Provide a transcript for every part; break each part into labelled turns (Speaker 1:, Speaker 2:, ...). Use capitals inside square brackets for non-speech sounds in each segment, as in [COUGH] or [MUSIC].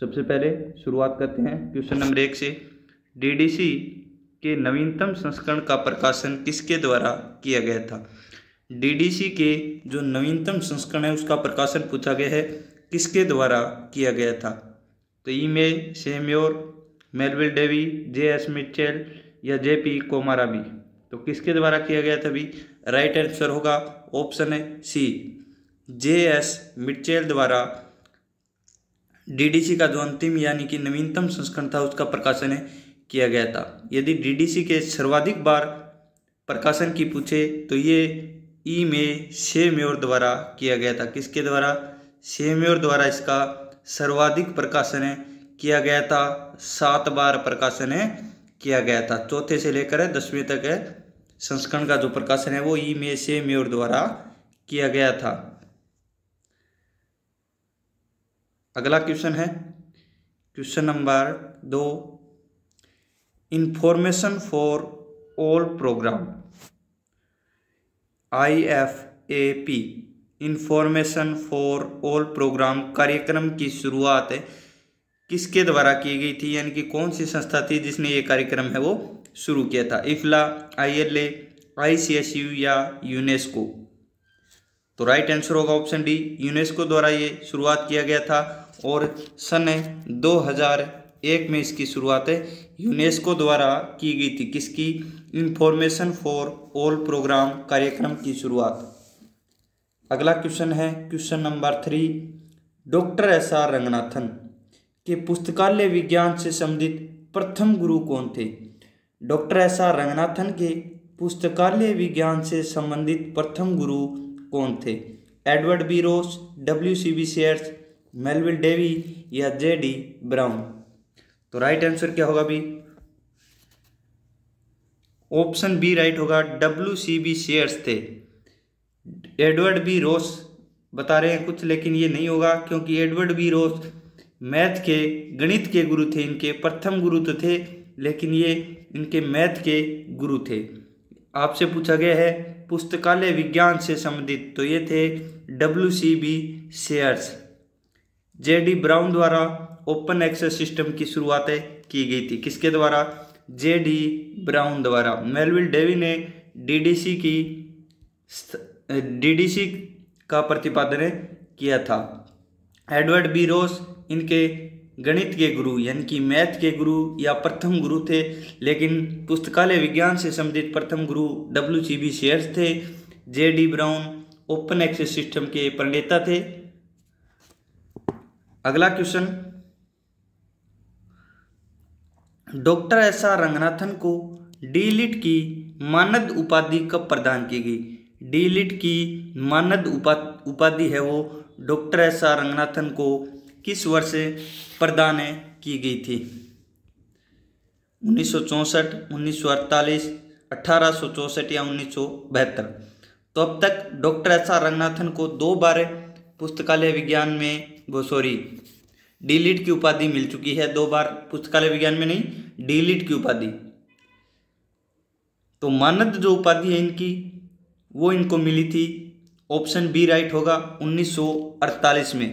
Speaker 1: सबसे पहले शुरुआत करते हैं क्वेश्चन नंबर एक से डीडीसी के नवीनतम संस्करण का प्रकाशन किसके द्वारा किया गया था डीडीसी के जो नवीनतम संस्करण है उसका प्रकाशन पूछा गया है किसके द्वारा किया गया था तो E May Seymour Melvil Dewey J S Mitchell या जे पी कोमारा भी तो किसके द्वारा किया गया था भी राइट आंसर होगा ऑप्शन है सी जे एस मिचेल द्वारा डीडीसी का जो अंतिम यानी कि नवीनतम संस्करण था उसका प्रकाशन किया गया था यदि डीडीसी के सर्वाधिक बार प्रकाशन की पूछे तो ये ई में शे मेयर द्वारा किया गया था किसके द्वारा शे मेयर द्वारा इसका सर्वाधिक प्रकाशन किया गया था सात बार प्रकाशन किया गया था चौथे से लेकर दसवें तक संस्करण का जो प्रकाशन है वो ई में से मेयर द्वारा किया गया था अगला क्वेश्चन है क्वेश्चन नंबर दो information for all program I F A P information for all program कार्यक्रम की शुरुआत किसके द्वारा की गई थी यानी कि कौन सी संस्था थी जिसने ये कार्यक्रम है वो शुरू किया था IFLA I L A I C S U या यूनेस्को तो राइट आंसर होगा ऑप्शन डी यूनेस्को द्वारा ये शुरुआत किया गया था और सन 2001 में इसकी शुरुआत यूनेस्को द्वारा की गई थी किसकी इंफॉर्मेशन फॉर ऑल प्रोग्राम कार्यक्रम की शुरुआत अगला क्वेश्चन है question number three doctor S R Ranganathan के पुस्तकालय विज्ञान से संबंधित प्रथम गुरु कौन थे डॉक्टर एस आर रंगनाथन के पुस्तकालय विज्ञान से संबंधित प्रथम गुरु कौन थे Edward B Rose W C B Sayers Melvil Dewey या जे डी ब्राउन तो राइट आंसर क्या होगा भी ऑप्शन बी राइट होगा डब्ल्यू सी बी शेयर्स थे एडवर्ड बी रोस बता रहे हैं कुछ लेकिन ये नहीं होगा क्योंकि एडवर्ड बी रोस मैथ के गणित के गुरु थे इनके प्रथम गुरु तो थे लेकिन ये इनके मैथ के गुरु थे आपसे पूछा गया है पुस्तकालय विज्ञान से संबंधित तो ये थे W C B Sayers J D Brown द्वारा ओपन एक्सेस सिस्टम की शुरुआतें की गई थी किसके द्वारा जे डी ब्राउन द्वारा मेलविल डेवी ने डीडीसी की डीडीसी का प्रतिपादन किया था एडवर्ड बी रोस इनके गणित के गुरु यानी कि मैथ के गुरु या प्रथम गुरु थे लेकिन पुस्तकालय विज्ञान से संबंधित प्रथम गुरु डब्ल्यू सी बी शेयर्स थे J D Brown open access system के प्रणेता थे अगला question doctor S R Ranganathan को डीलिट की मानद उपाधि कब प्रदान की गई डीलिट की मानद उपा उपाधि है वो डॉक्टर एस आर रंगनाथन को किस वर्ष प्रदान की गई थी उन्नीस सौ चौंसठ उन्नीस सौ अड़तालीस सौ या उन्नीस सौ बहत्तर तो अब तक डॉक्टर एस आर रंगनाथन को दो बार पुस्तकालय विज्ञान में वो सॉरी डीलिट की उपाधि मिल चुकी है दो बार पुस्तकालय विज्ञान में नहीं डीलिट की उपाधि तो मानद जो उपाधि है इनकी वो इनको मिली थी ऑप्शन बी राइट होगा 1948 में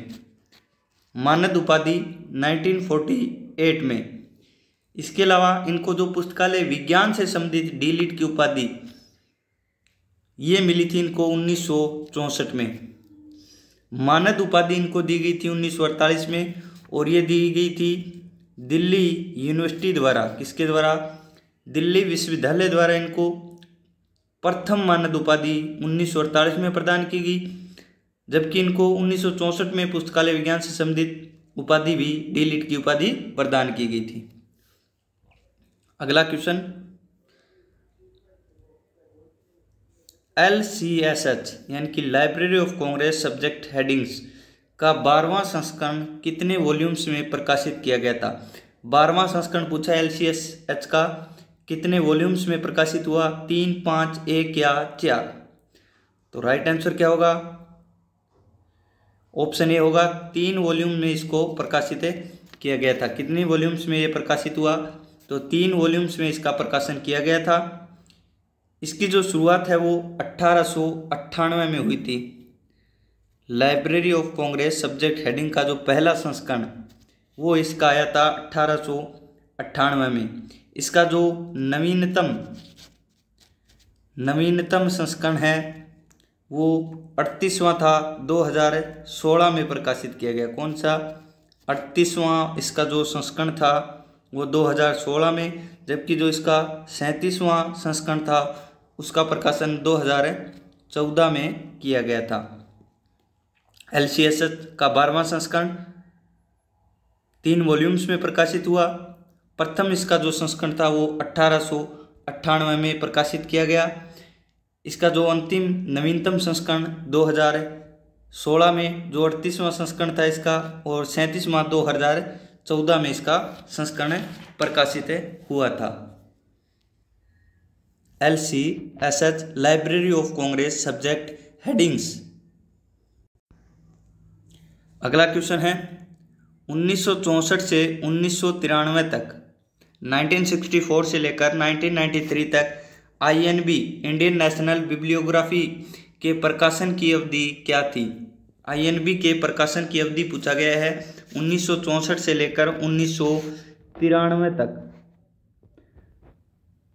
Speaker 1: मानद उपाधि 1948 में इसके अलावा इनको जो पुस्तकालय विज्ञान से संबंधित डीलिट की उपाधि ये मिली थी इनको उन्नीस में मानद उपाधि इनको दी गई थी उन्नीस में और ये दी गई थी दिल्ली यूनिवर्सिटी द्वारा किसके द्वारा दिल्ली विश्वविद्यालय द्वारा इनको प्रथम मानद उपाधि उन्नीस में प्रदान की गई जबकि इनको उन्नीस में पुस्तकालय विज्ञान से संबंधित उपाधि भी डी की उपाधि प्रदान की गई थी अगला question L C S H यानी कि library of Congress subject headings का बारहवां संस्करण कितने वॉल्यूम्स में प्रकाशित किया गया था बारहवां संस्करण पूछा एल सी एस एच का कितने वॉल्यूम्स में प्रकाशित हुआ तीन पाँच एक या चार तो राइट आंसर क्या होगा ऑप्शन ए होगा तीन वॉल्यूम में इसको प्रकाशित किया गया था कितने वॉल्यूम्स में ये प्रकाशित हुआ तो तीन वॉल्यूम्स में इसका प्रकाशन किया गया था इसकी जो शुरुआत है वो अट्ठारह में हुई थी library of Congress subject heading का जो पहला संस्करण वो इसका आया था अट्ठारह में इसका जो नवीनतम नवीनतम संस्करण है वो अड़तीसवां था 2016 में प्रकाशित किया गया कौन सा अड़तीसवां इसका जो संस्करण था वो 2016 में जबकि जो इसका सैंतीसवां संस्करण था उसका प्रकाशन 2014 में किया गया था एल का बारहवां संस्करण तीन वॉल्यूम्स में प्रकाशित हुआ प्रथम इसका जो संस्करण था वो अट्ठारह में प्रकाशित किया गया इसका जो अंतिम नवीनतम संस्करण 2016 में जो अड़तीसवां संस्करण था इसका और सैंतीसवां 2014 में इसका संस्करण प्रकाशित हुआ था L C S H library of Congress subject headings अगला क्वेश्चन है 1964 से उन्नीस तक 1964 से लेकर 1993 तक आईएनबी इंडियन नेशनल बिब्लियोग्राफी के प्रकाशन की अवधि क्या थी आईएनबी के प्रकाशन की अवधि पूछा गया है उन्नीस से लेकर उन्नीस तक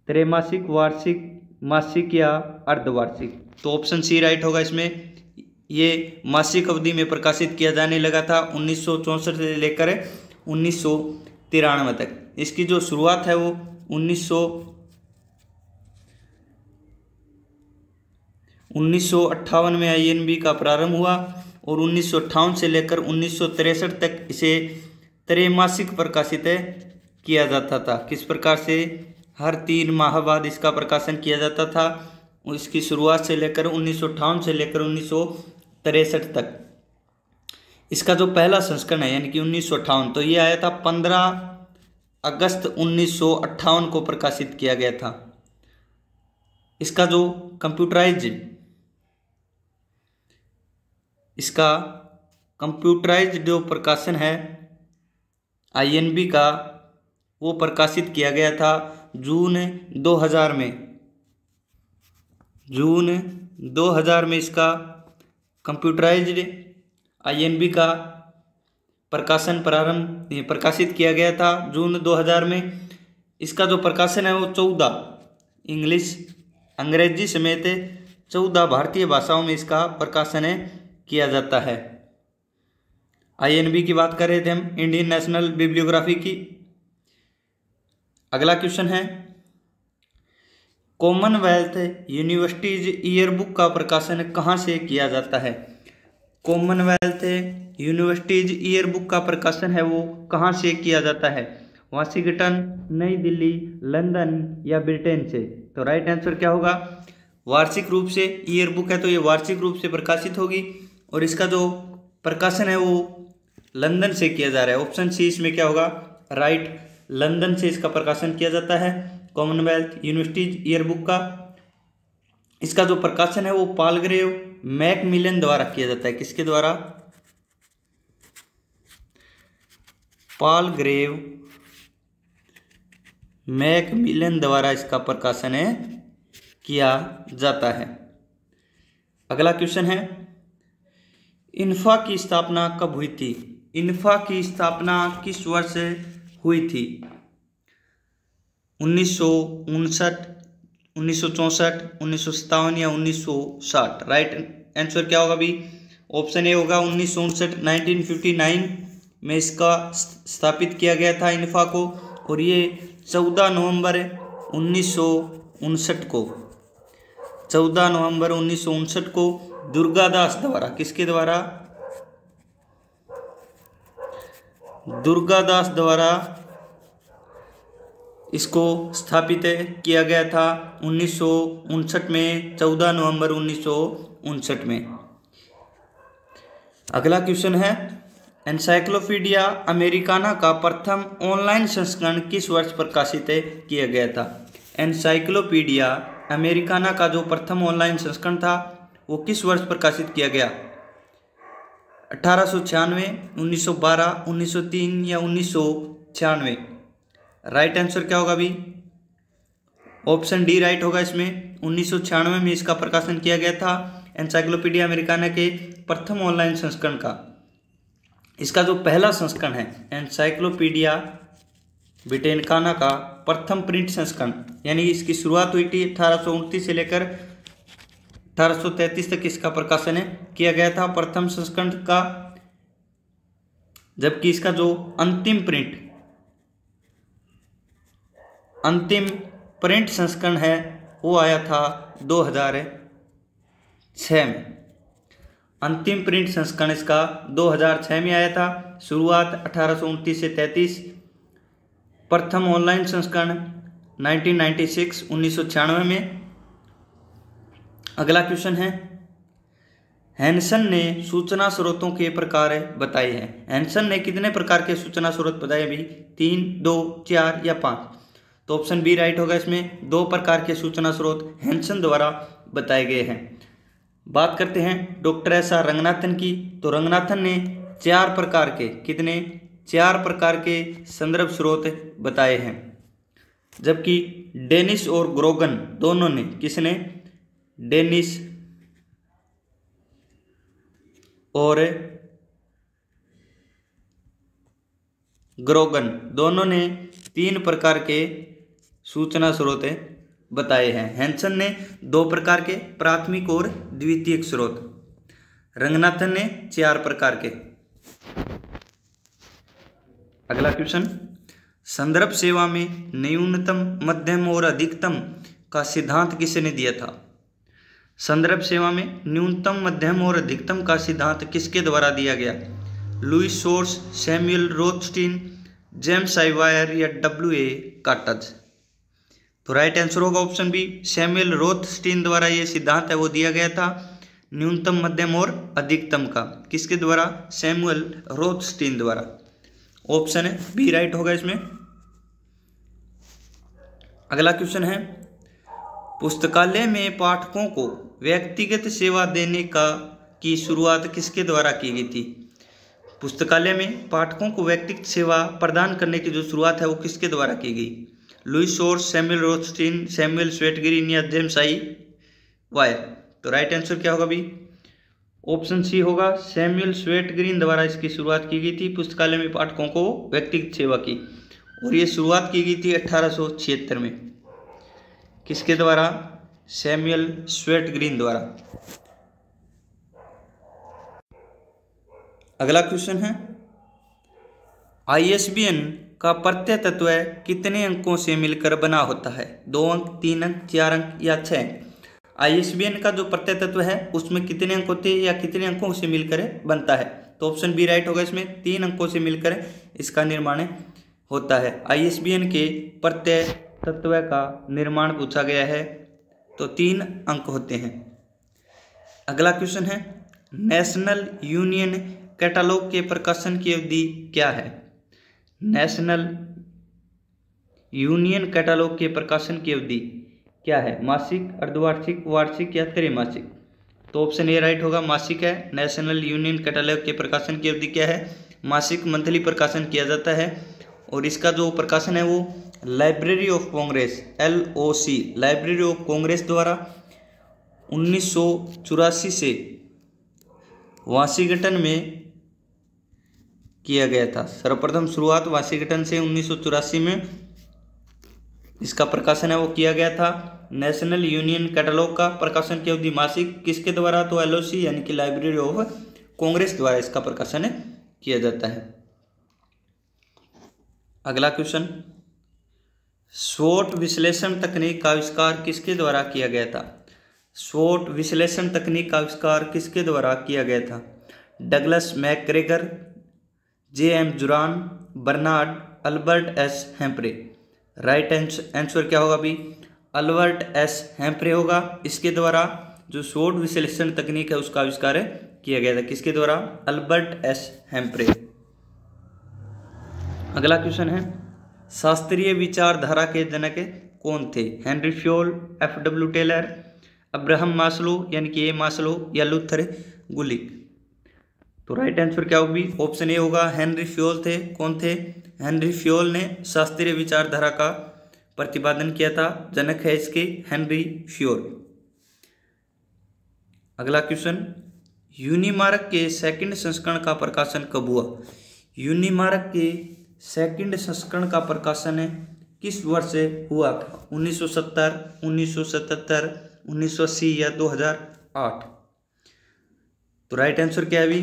Speaker 1: त्रैमासिक वार्षिक मासिक या अर्धवार्षिक तो ऑप्शन सी राइट होगा इसमें ये मासिक अवधि में प्रकाशित किया जाने लगा था उन्नीस से लेकर उन्नीस तक इसकी जो शुरुआत है वो उन्नीस 1958 में आईएनबी का प्रारंभ हुआ और उन्नीस से लेकर उन्नीस तक इसे त्रैमासिक प्रकाशित किया जाता था किस प्रकार से हर तीन माह बाद इसका प्रकाशन किया जाता था इसकी शुरुआत से लेकर उन्नीस से लेकर उन्नीस तक इसका जो पहला संस्करण है यानी कि उन्नीस तो ये आया था पंद्रह अगस्त उन्नीस को प्रकाशित किया गया था इसका जो कंप्यूटराइज इसका कंप्यूटराइज जो प्रकाशन है आईएनबी का वो प्रकाशित किया गया था जून 2000 में जून 2000 में इसका कंप्यूटराइज्ड आईएनबी का प्रकाशन प्रारंभ प्रकाशित किया गया था जून 2000 में इसका जो प्रकाशन है वो चौदह इंग्लिश अंग्रेजी समेत चौदह भारतीय भाषाओं में इसका प्रकाशन है किया जाता है आईएनबी की बात करें थे हम इंडियन नेशनल बिब्लियोग्राफी की अगला क्वेश्चन है कॉमनवेल्थ यूनिवर्सिटीज ईयरबुक का प्रकाशन कहाँ से किया जाता है कॉमनवेल्थ यूनिवर्सिटीज ईयरबुक का प्रकाशन है वो कहाँ से किया जाता है वाशिंगटन नई दिल्ली लंदन या ब्रिटेन से तो राइट आंसर क्या होगा वार्षिक रूप से ईयरबुक है तो ये वार्षिक रूप से प्रकाशित होगी और इसका जो प्रकाशन है वो लंदन से किया जा रहा है ऑप्शन सी इसमें क्या होगा राइट लंदन से इसका प्रकाशन किया जाता है कॉमनवेल्थ यूनिवर्सिटीज ईयरबुक का इसका जो प्रकाशन है वो पालग्रेव मैक मिलन द्वारा किया जाता है किसके द्वारा पालग्रेव मैक मिलन द्वारा इसका प्रकाशन है किया जाता है अगला क्वेश्चन है इन्फा की स्थापना कब हुई थी इन्फा की स्थापना किस वर्ष हुई थी उन्नीस सौ उनसठ उन्नीस सौ चौंसठ उन्नीस सौ सत्तावन या उन्नीस सौ साठ राइट आंसर क्या होगा अभी ऑप्शन ए होगा उन्नीस सौ उनसठ नाइनटीन फिफ्टी नाइन में इसका स्थापित किया गया था इन्फा को और ये चौदह नवंबर उन्नीस को चौदह नवंबर उन्नीस को दुर्गादास द्वारा किसके द्वारा दुर्गादास द्वारा इसको स्थापित किया गया था उन्नीस में 14 नवंबर उन्नीस में अगला क्वेश्चन है एनसाइक्लोपीडिया अमेरिकाना का प्रथम ऑनलाइन संस्करण किस वर्ष प्रकाशित किया गया था एनसाइक्लोपीडिया अमेरिकाना का जो प्रथम ऑनलाइन संस्करण था वो किस वर्ष प्रकाशित किया गया अठारह उन्नीस सौ या उन्नीस छियानवे राइट आंसर क्या होगा अभी ऑप्शन डी राइट होगा इसमें उन्नीस में इसका प्रकाशन किया गया था एनसाइक्लोपीडिया अमेरिकाना के प्रथम ऑनलाइन संस्करण का इसका जो पहला संस्करण है एनसाइक्लोपीडिया ब्रिटेनकाना का प्रथम प्रिंट संस्करण यानी इसकी शुरुआत हुई थी अठारह से लेकर अठारह तक इसका प्रकाशन है किया गया था प्रथम संस्करण का जबकि इसका जो अंतिम प्रिंट अंतिम प्रिंट संस्करण है वो आया था 2006 में अंतिम प्रिंट संस्करण इसका 2006 में आया था शुरुआत अठारह से 33 प्रथम ऑनलाइन संस्करण 1996 1996 में अगला क्वेश्चन है हैंसन ने सूचना स्रोतों के प्रकार बताए हैं हैंसन ने कितने प्रकार के सूचना स्रोत बताए अभी तीन दो चार या पाँच तो ऑप्शन बी राइट होगा इसमें दो प्रकार के सूचना स्रोत हैंसन द्वारा बताए गए हैं बात करते हैं डॉक्टर एस आर रंगनाथन की तो रंगनाथन ने चार प्रकार के कितने चार प्रकार के संदर्भ स्रोत बताए हैं जबकि डेनिस और ग्रोगन दोनों ने किसने डेनिस और ग्रोगन दोनों ने तीन प्रकार के सूचना स्रोत बताए हैं हैंसन ने दो प्रकार के प्राथमिक और द्वितीयक स्रोत रंगनाथन ने चार प्रकार के अगला क्वेश्चन संदर्भ सेवा में न्यूनतम मध्यम और अधिकतम का सिद्धांत किसने दिया था संदर्भ सेवा में न्यूनतम मध्यम और अधिकतम का सिद्धांत किसके द्वारा दिया गया Louis Shores Samuel Rothstein James I Wyer या डब्ल्यू ए काटज तो राइट आंसर होगा ऑप्शन बी सैम्यूल रोथस्टीन द्वारा ये सिद्धांत है वो दिया गया था न्यूनतम मध्यम और अधिकतम का किसके द्वारा सैम्यूल रोथस्टीन द्वारा ऑप्शन है बी राइट होगा इसमें अगला क्वेश्चन है पुस्तकालय में पाठकों को व्यक्तिगत सेवा देने का की शुरुआत किसके द्वारा की गई थी पुस्तकालय में पाठकों को व्यक्तिगत सेवा प्रदान करने की जो शुरुआत है वो किसके द्वारा की गई लुइस और सैमुअल रोथस्टीन सैमुअल स्वेटगिरी अध्ययन साई वायर तो राइट आंसर क्या होगा अभी ऑप्शन सी होगा सैमुअल स्वेट ग्रीन द्वारा इसकी शुरुआत की गई थी पुस्तकालय में पाठकों को व्यक्तिगत सेवा की और ये शुरुआत की गई थी अठारह में किसके द्वारा सैमुअल स्वेट ग्रीन द्वारा अगला क्वेश्चन है आईएसबीएन का प्रत्यय तत्व कितने अंकों से मिलकर बना होता है दो अंक तीन अंक चार अंक या छः आईएसबीएन का जो प्रत्यय तत्व है उसमें कितने अंक होते हैं या कितने अंकों से मिलकर बनता है तो ऑप्शन बी राइट होगा इसमें तीन अंकों से मिलकर इसका निर्माण होता है आईएसबीएन के प्रत्यय तत्व का निर्माण पूछा गया है तो तीन अंक होते हैं अगला क्वेश्चन है नेशनल यूनियन कैटलॉग के प्रकाशन की अवधि क्या है नेशनल यूनियन कैटलॉग के प्रकाशन की अवधि क्या है मासिक अर्धवार्षिक वार्षिक या त्रिमासिक तो ऑप्शन ए राइट होगा मासिक है नेशनल यूनियन कैटलॉग के प्रकाशन की अवधि क्या है मासिक मंथली प्रकाशन किया जाता है और इसका जो प्रकाशन है वो library of Congress L O C library of Congress द्वारा उन्नीस से वाशिंगटन में किया गया था सर्वप्रथम शुरुआत वाशिंगटन से उन्नीस में इसका प्रकाशन है वो किया गया था नेशनल यूनियन कैटलॉग का प्रकाशन की अवधि मासिक किसके द्वारा तो एलओसी यानी कि लाइब्रेरी ऑफ कांग्रेस द्वारा इसका प्रकाशन किया जाता है अगला क्वेश्चन स्वोट विश्लेषण तकनीक का आविष्कार किसके द्वारा किया गया था स्वोट विश्लेषण तकनीक का आविष्कार किसके द्वारा किया गया था Douglas McGregor J M Juran Bernard Albert S Humphrey right answer क्या होगा अभी अल्बर्ट एस हेम्परे होगा इसके द्वारा जो शोट विश्लेषण तकनीक है उसका आविष्कार किया गया था किसके द्वारा अल्बर्ट एस हेम्परे अगला क्वेश्चन है शास्त्रीय विचारधारा के जनक कौन थे Henry Fayol F W Taylor Abraham Maslow यानी कि ए मासलो या लुथर गुलिक तो राइट आंसर क्या होगी ऑप्शन ए होगा हेनरी फ्योल थे कौन थे हेनरी फ्योल ने शास्त्रीय विचारधारा का प्रतिपादन किया था जनक है इसके हेनरी फ्योल अगला क्वेश्चन यूनिमार्क के सेकंड संस्करण का प्रकाशन कब हुआ यूनिमार्क के सेकंड संस्करण का प्रकाशन है किस वर्ष से हुआ था 1970, 1977, 1980 या 2008 तो राइट आंसर क्या है अभी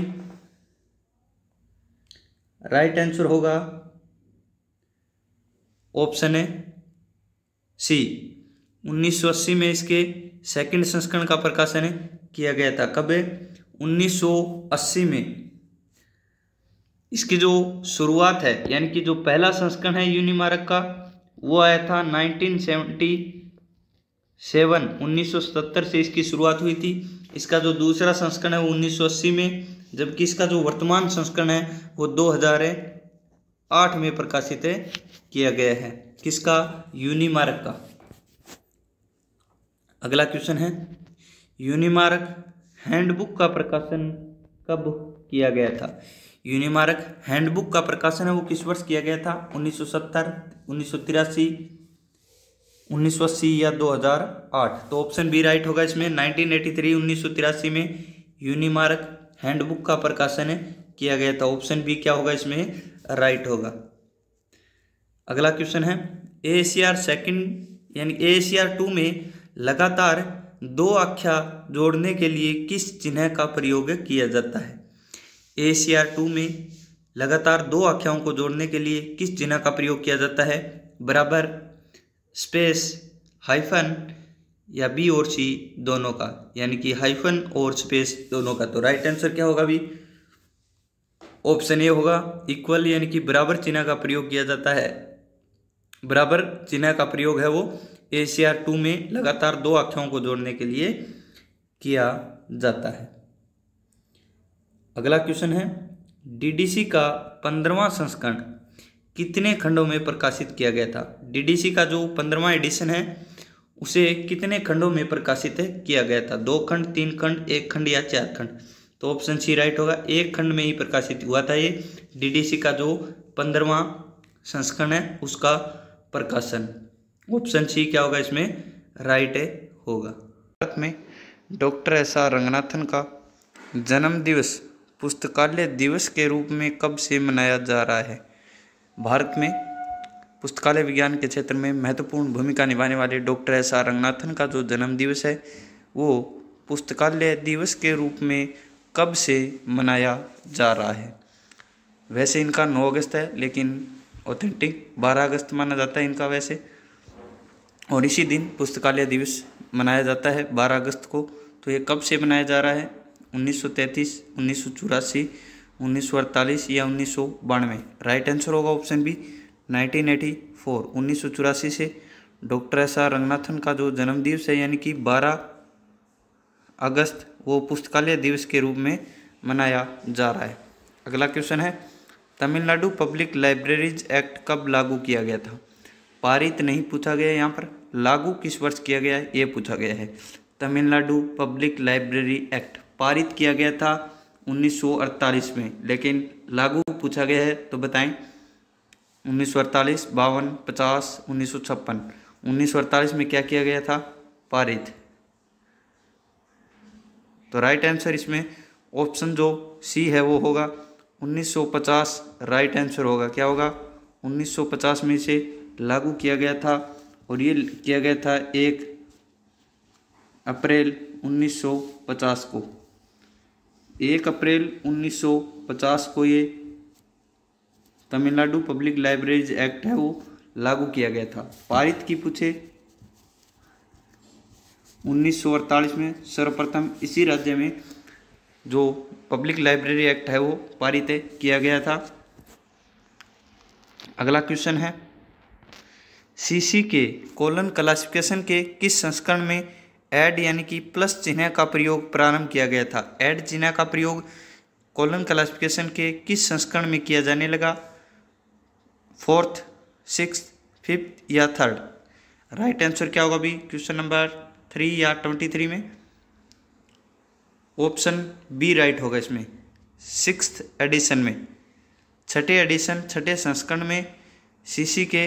Speaker 1: राइट आंसर होगा ऑप्शन है सी 1980 में इसके सेकंड संस्करण का प्रकाशन किया गया था कब 1980 में इसकी जो शुरुआत है यानी कि जो पहला संस्करण है यूनिमारक का वो आया था 1977 1977 से इसकी शुरुआत हुई थी इसका जो दूसरा संस्करण है वो 1980 में जबकि इसका जो वर्तमान संस्करण है वो 2008 में प्रकाशित किया गया है किसका यूनिमारक का अगला क्वेश्चन है यूनिमारक हैंडबुक का प्रकाशन कब किया गया था यूनिमार्क हैंडबुक का प्रकाशन है वो किस वर्ष किया गया था उन्नीस सौ सत्तर उन्नीस सौ तिरासी उन्नीस सौ अस्सी या दो हजार आठ तो ऑप्शन बी राइट होगा इसमें नाइनटीन एटी थ्री उन्नीस सौ तिरासी में यूनिमार्क हैंडबुक का प्रकाशन किया गया था ऑप्शन बी क्या होगा इसमें राइट होगा अगला क्वेश्चन है ए सी आर सेकेंड यानी ए सी आर टू में लगातार दो आख्या जोड़ने के लिए किस चिन्ह का प्रयोग किया जाता है ए सी आर टू में लगातार दो आख्याओं को जोड़ने के लिए किस चिन्ह का प्रयोग किया जाता है बराबर स्पेस हाइफन या बी और सी दोनों का यानी कि हाइफन और स्पेस दोनों का तो राइट आंसर क्या होगा अभी ऑप्शन ए होगा इक्वल यानी कि बराबर चिन्ह का प्रयोग किया जाता है बराबर चिन्ह का प्रयोग है वो ए सी आर टू में लगातार दो आख्याओं को जोड़ने के लिए किया जाता है अगला क्वेश्चन है डीडीसी का पंद्रवा संस्करण कितने खंडों में प्रकाशित किया गया था डीडीसी का जो पंद्रवा एडिशन है उसे कितने खंडों में प्रकाशित किया गया था दो खंड तीन खंड एक खंड या चार खंड तो ऑप्शन सी राइट होगा एक खंड में ही प्रकाशित हुआ था ये डीडीसी का जो पंद्रवा संस्करण है उसका प्रकाशन ऑप्शन सी क्या होगा इसमें राइट है होगा भारत में डॉक्टर एस आर रंगनाथन का जन्म दिवस पुस्तकालय दिवस के रूप में कब से मनाया जा रहा है भारत में पुस्तकालय विज्ञान के क्षेत्र में महत्वपूर्ण भूमिका निभाने वाले डॉक्टर एस आर रंगनाथन का जो जन्म दिवस है वो पुस्तकालय दिवस के रूप में कब से मनाया जा रहा है वैसे इनका 9 अगस्त है लेकिन ऑथेंटिक 12 अगस्त माना जाता है इनका वैसे और इसी दिन पुस्तकालय दिवस मनाया जाता है 12 अगस्त को तो ये कब से मनाया जा रहा है 1933, 1984, 1948 या उन्नीस राइट आंसर होगा ऑप्शन बी 1984 1984 से डॉक्टर एस आर रंगनाथन का जो जन्मदिवस है यानी कि 12 अगस्त वो पुस्तकालय दिवस के रूप में मनाया जा रहा है अगला क्वेश्चन है तमिलनाडु पब्लिक लाइब्रेरीज एक्ट कब लागू किया गया था पारित नहीं पूछा गया यहाँ पर लागू किस वर्ष किया गया है ये पूछा गया है तमिलनाडु पब्लिक लाइब्रेरी एक्ट पारित किया गया था 1948 में लेकिन लागू पूछा गया है तो बताएं उन्नीस सौ अड़तालीस बावन पचास उन्नीस सौ छप्पन उन्नीस सौ अड़तालीस में क्या किया गया था पारित तो राइट आंसर इसमें ऑप्शन जो सी है वो होगा 1950 राइट आंसर होगा क्या होगा 1950 में इसे लागू किया गया था और ये किया गया था एक अप्रैल 1950 को एक अप्रैल 1950 को ये तमिलनाडु पब्लिक लाइब्रेरीज एक्ट है वो लागू किया गया था पारित की पूछे उन्नीस में सर्वप्रथम इसी राज्य में जो पब्लिक लाइब्रेरी एक्ट है वो पारित किया गया था अगला क्वेश्चन है सीसी के कोलन क्लासिफिकेशन के किस संस्करण में ऐड यानी कि प्लस चिन्ह का प्रयोग प्रारंभ किया गया था ऐड चिन्ह का प्रयोग कॉलम क्लासिफिकेशन के किस संस्करण में किया जाने लगा फोर्थ सिक्स फिफ्थ या थर्ड राइट आंसर क्या होगा अभी क्वेश्चन नंबर थ्री या ट्वेंटी थ्री में ऑप्शन बी राइट होगा इसमें सिक्स एडिशन में छठे एडिशन छठे संस्करण में सीसी के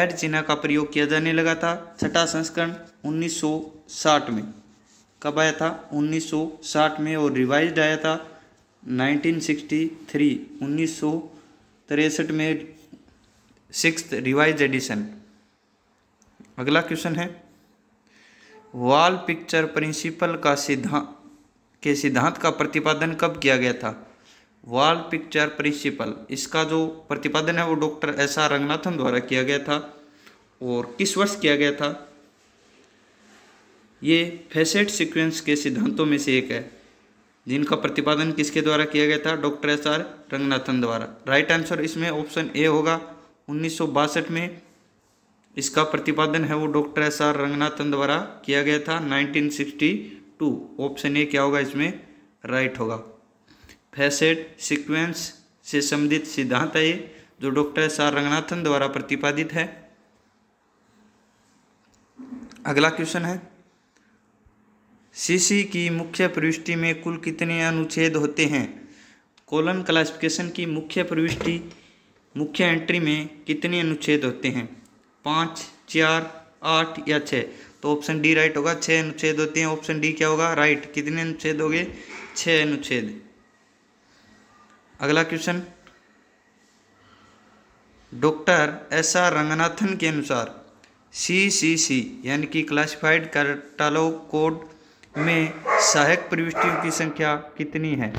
Speaker 1: एड चिन्ह का प्रयोग किया जाने लगा था छठा संस्करण उन्नीस सौ 1960 में कब आया था 1960 में और रिवाइज आया था 1963 1963 में सिक्स रिवाइज एडिशन अगला क्वेश्चन है वॉल पिक्चर प्रिंसिपल का सिद्धांत के सिद्धांत का प्रतिपादन कब किया गया था वॉल पिक्चर प्रिंसिपल इसका जो प्रतिपादन है वो डॉक्टर एस आर रंगनाथन द्वारा किया गया था और किस वर्ष किया गया था ये फैसेट सीक्वेंस के सिद्धांतों में से एक है जिनका प्रतिपादन किसके द्वारा किया गया था डॉक्टर एस आर रंगनाथन द्वारा राइट आंसर इसमें ऑप्शन ए होगा उन्नीस में इसका प्रतिपादन है वो डॉक्टर एस आर रंगनाथन द्वारा किया गया था 1962 ऑप्शन ए क्या होगा इसमें राइट होगा फैसेट सीक्वेंस से संबंधित सिद्धांत है ये जो डॉक्टर एस आर रंगनाथन द्वारा प्रतिपादित है अगला क्वेश्चन है सीसी की मुख्य प्रविष्टि में कुल कितने अनुच्छेद होते हैं कॉलम क्लासिफिकेशन की मुख्य प्रविष्टि मुख्य एंट्री में कितने अनुच्छेद होते हैं पाँच चार आठ या छः तो ऑप्शन डी राइट होगा छः अनुच्छेद होते हैं ऑप्शन डी क्या होगा राइट कितने अनुच्छेद हो गए छः अनुच्छेद अगला question doctor S R Ranganathan के अनुसार सी सी सी यानी कि क्लासिफाइड कैटलॉग कोड में सहायक प्रविष्टियों की संख्या कितनी है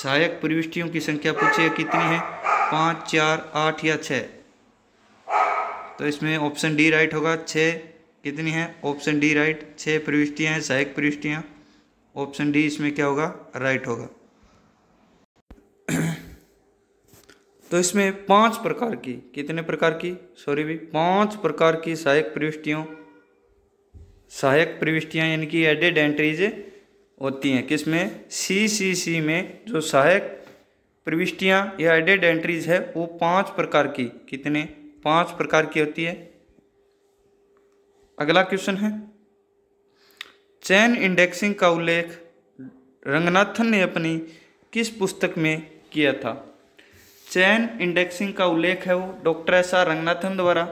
Speaker 1: सहायक प्रविष्टियों की संख्या पूछिए कितनी है पाँच चार आठ या छः तो इसमें ऑप्शन डी राइट होगा छः कितनी है ऑप्शन डी राइट छः प्रविष्टियाँ हैं सहायक प्रविष्टियाँ ऑप्शन डी इसमें क्या होगा राइट होगा [CLEARS THROAT] तो इसमें पांच प्रकार की कितने प्रकार की सॉरी भी पांच प्रकार की सहायक प्रविष्टियों सहायक प्रविष्टियाँ यानी कि एडेड एंट्रीज होती हैं किसमें सी सी सी में जो सहायक प्रविष्टियाँ या एडेड एंट्रीज है वो पांच प्रकार की कितने पांच प्रकार की होती है अगला क्वेश्चन है चैन इंडेक्सिंग का उल्लेख रंगनाथन ने अपनी किस पुस्तक में किया था चैन इंडेक्सिंग का उल्लेख है वो डॉक्टर एस आर रंगनाथन द्वारा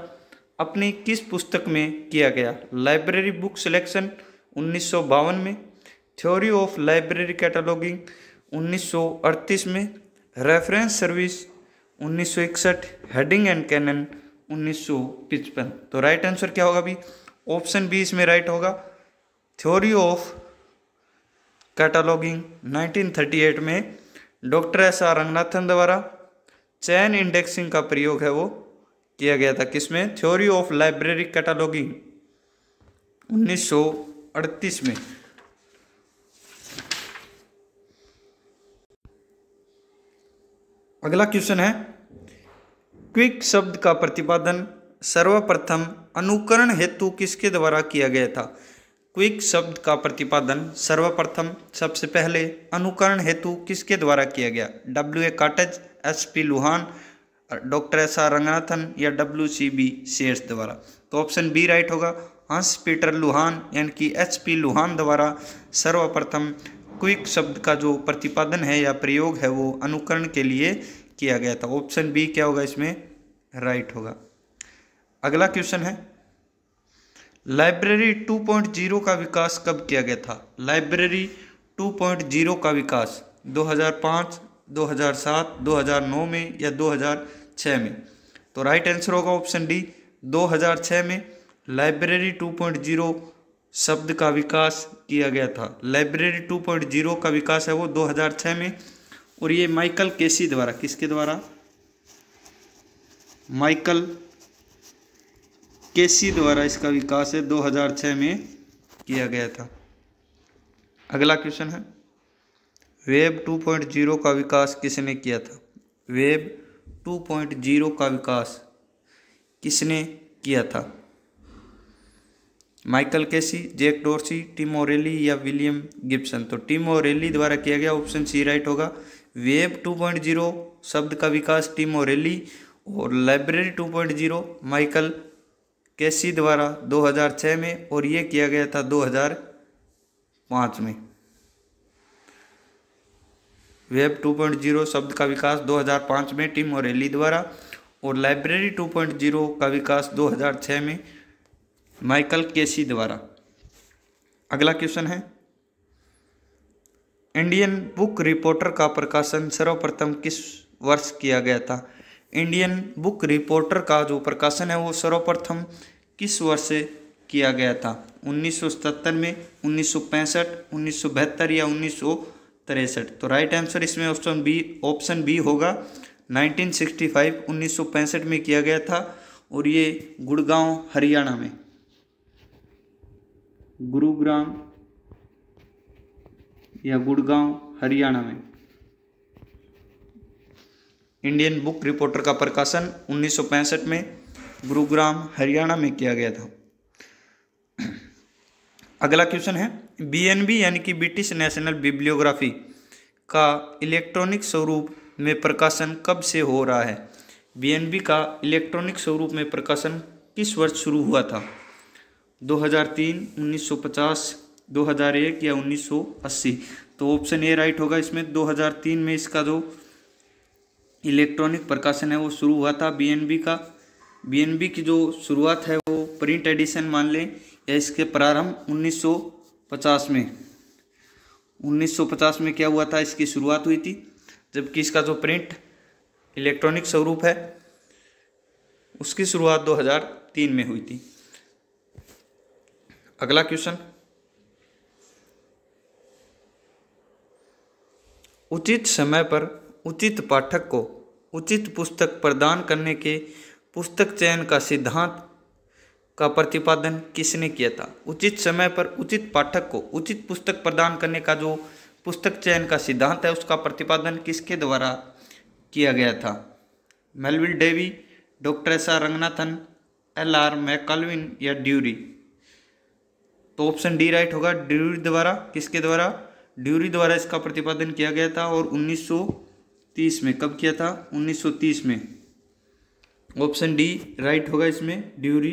Speaker 1: अपनी किस पुस्तक में किया गया लाइब्रेरी बुक सिलेक्शन उन्नीस में थ्योरी ऑफ लाइब्रेरी कैटलॉगिंग 1938 में reference service 1961 heading and canon उन्नीस तो राइट आंसर क्या होगा अभी ऑप्शन बी इसमें राइट होगा थ्योरी ऑफ कैटलॉगिंग 1938 में डॉक्टर एस आर रंगनाथन द्वारा चैन इंडेक्सिंग का प्रयोग है वो किया गया था किसमें थ्योरी ऑफ लाइब्रेरी कैटालॉगिंग 1938 में अगला क्वेश्चन है क्विक शब्द का प्रतिपादन सर्वप्रथम अनुकरण हेतु किसके द्वारा किया गया था क्विक शब्द का प्रतिपादन सर्वप्रथम सबसे पहले अनुकरण हेतु किसके द्वारा किया गया W A Katz S P Luhn doctor S R Ranganathan या डब्ल्यू सी बी शेयर्स द्वारा तो ऑप्शन बी राइट होगा हंस पीटर लुहान यानी कि एच पी लुहान द्वारा सर्वप्रथम क्विक शब्द का जो प्रतिपादन है या प्रयोग है वो अनुकरण के लिए किया गया था ऑप्शन बी क्या होगा इसमें राइट होगा अगला क्वेश्चन है लाइब्रेरी 2.0 का विकास कब किया गया था लाइब्रेरी 2.0 का विकास 2005 2007, 2009 में या 2006 में तो राइट आंसर होगा ऑप्शन डी 2006 में लाइब्रेरी 2.0 शब्द का विकास किया गया था लाइब्रेरी 2.0 का विकास है वो 2006 में और ये माइकल केसी द्वारा किसके द्वारा माइकल केसी द्वारा इसका विकास है 2006 में किया गया था अगला क्वेश्चन है वेब 2.0 का विकास किसने किया था वेब 2.0 का विकास किसने किया था Michael Casey Jack Dorsey Tim O'Reilly या विलियम गिब्सन तो टिम ओरेली द्वारा किया गया ऑप्शन सी राइट होगा वेब 2.0 शब्द का विकास टिम ओरेली और लाइब्रेरी 2.0 माइकल केसी द्वारा 2006 में और ये किया गया था 2005 में वेब 2.0 शब्द का विकास 2005 में टिम एली द्वारा और लाइब्रेरी 2.0 का विकास 2006 में माइकल केसी द्वारा अगला क्वेश्चन है इंडियन बुक रिपोर्टर का प्रकाशन सर्वप्रथम किस वर्ष किया गया था इंडियन बुक रिपोर्टर का जो प्रकाशन है वो सर्वप्रथम किस वर्ष से किया गया था 1977 में 1965, 1972 या तिरसठ तो राइट आंसर इसमें ऑप्शन बी ऑप्शन बी होगा 1965 1965 में किया गया था और ये गुड़गांव हरियाणा में गुरुग्राम या गुड़गांव हरियाणा में इंडियन बुक रिपोर्टर का प्रकाशन 1965 में गुरुग्राम हरियाणा में किया गया था अगला क्वेश्चन है बीएनबी यानी कि ब्रिटिश नेशनल बिब्लियोग्राफी का इलेक्ट्रॉनिक स्वरूप में प्रकाशन कब से हो रहा है बीएनबी का इलेक्ट्रॉनिक स्वरूप में प्रकाशन किस वर्ष शुरू हुआ था 2003, 1950, 2001 या 1980 तो ऑप्शन ए राइट होगा इसमें 2003 में इसका जो इलेक्ट्रॉनिक प्रकाशन है वो शुरू हुआ था बीएनबी का बीएनबी की जो शुरुआत है वो प्रिंट एडिशन मान लें या इसके प्रारंभ उन्नीस 1950 में 1950 में क्या हुआ था इसकी शुरुआत हुई थी जबकि इसका जो प्रिंट इलेक्ट्रॉनिक स्वरूप है उसकी शुरुआत 2003 में हुई थी अगला क्वेश्चन उचित समय पर उचित पाठक को उचित पुस्तक प्रदान करने के पुस्तक चयन का सिद्धांत का प्रतिपादन किसने किया था उचित समय पर उचित पाठक को उचित पुस्तक प्रदान करने का जो पुस्तक चयन का सिद्धांत है उसका प्रतिपादन किसके द्वारा किया गया था Melvil Dewey doctor S R Ranganathan L R McColvin या ड्यूरी तो ऑप्शन डी राइट होगा ड्यूरी द्वारा किसके द्वारा ड्यूरी द्वारा इसका प्रतिपादन किया गया था और 1930 में कब किया था 1930 में ऑप्शन डी राइट होगा इसमें ड्यूरी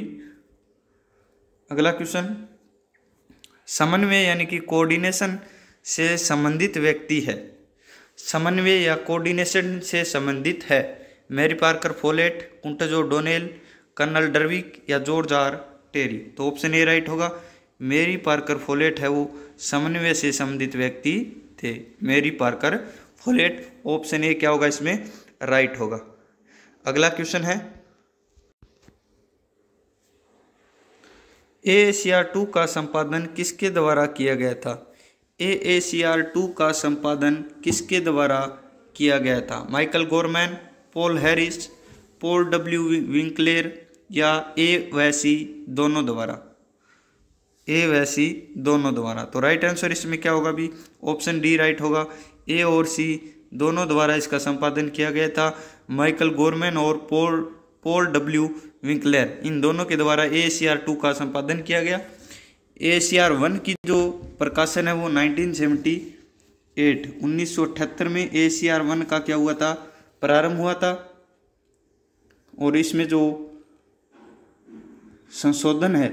Speaker 1: अगला क्वेश्चन समन्वय यानी कि कोऑर्डिनेशन से संबंधित व्यक्ति है समन्वय या कोऑर्डिनेशन से संबंधित है Mary Parker Follett Koontz O'Donnell colonel Urwick या जोरजार टेरी तो ऑप्शन ए राइट होगा मेरी पार्कर फोलेट है वो समन्वय से संबंधित व्यक्ति थे मेरी पार्कर फोलेट ऑप्शन ए क्या होगा इसमें राइट होगा अगला क्वेश्चन है ए एशिया टू का संपादन किसके द्वारा किया गया था ए एसीआर टू का संपादन किसके द्वारा किया गया था Michael Gorman Paul Harris Paul W Winkler या ए वैसी दोनों द्वारा ए वैसी दोनों द्वारा तो राइट आंसर इसमें क्या होगा भी ऑप्शन डी राइट होगा ए और सी दोनों द्वारा इसका संपादन किया गया था माइकल गोरमैन और पॉल पॉल डब्ल्यू विंकलर इन दोनों के द्वारा ए सी आर टू का संपादन किया गया ए सी आर वन की जो प्रकाशन है वो 1978 अठहत्तर में ए सी आर वन का क्या हुआ था प्रारंभ हुआ था और इसमें जो संशोधन है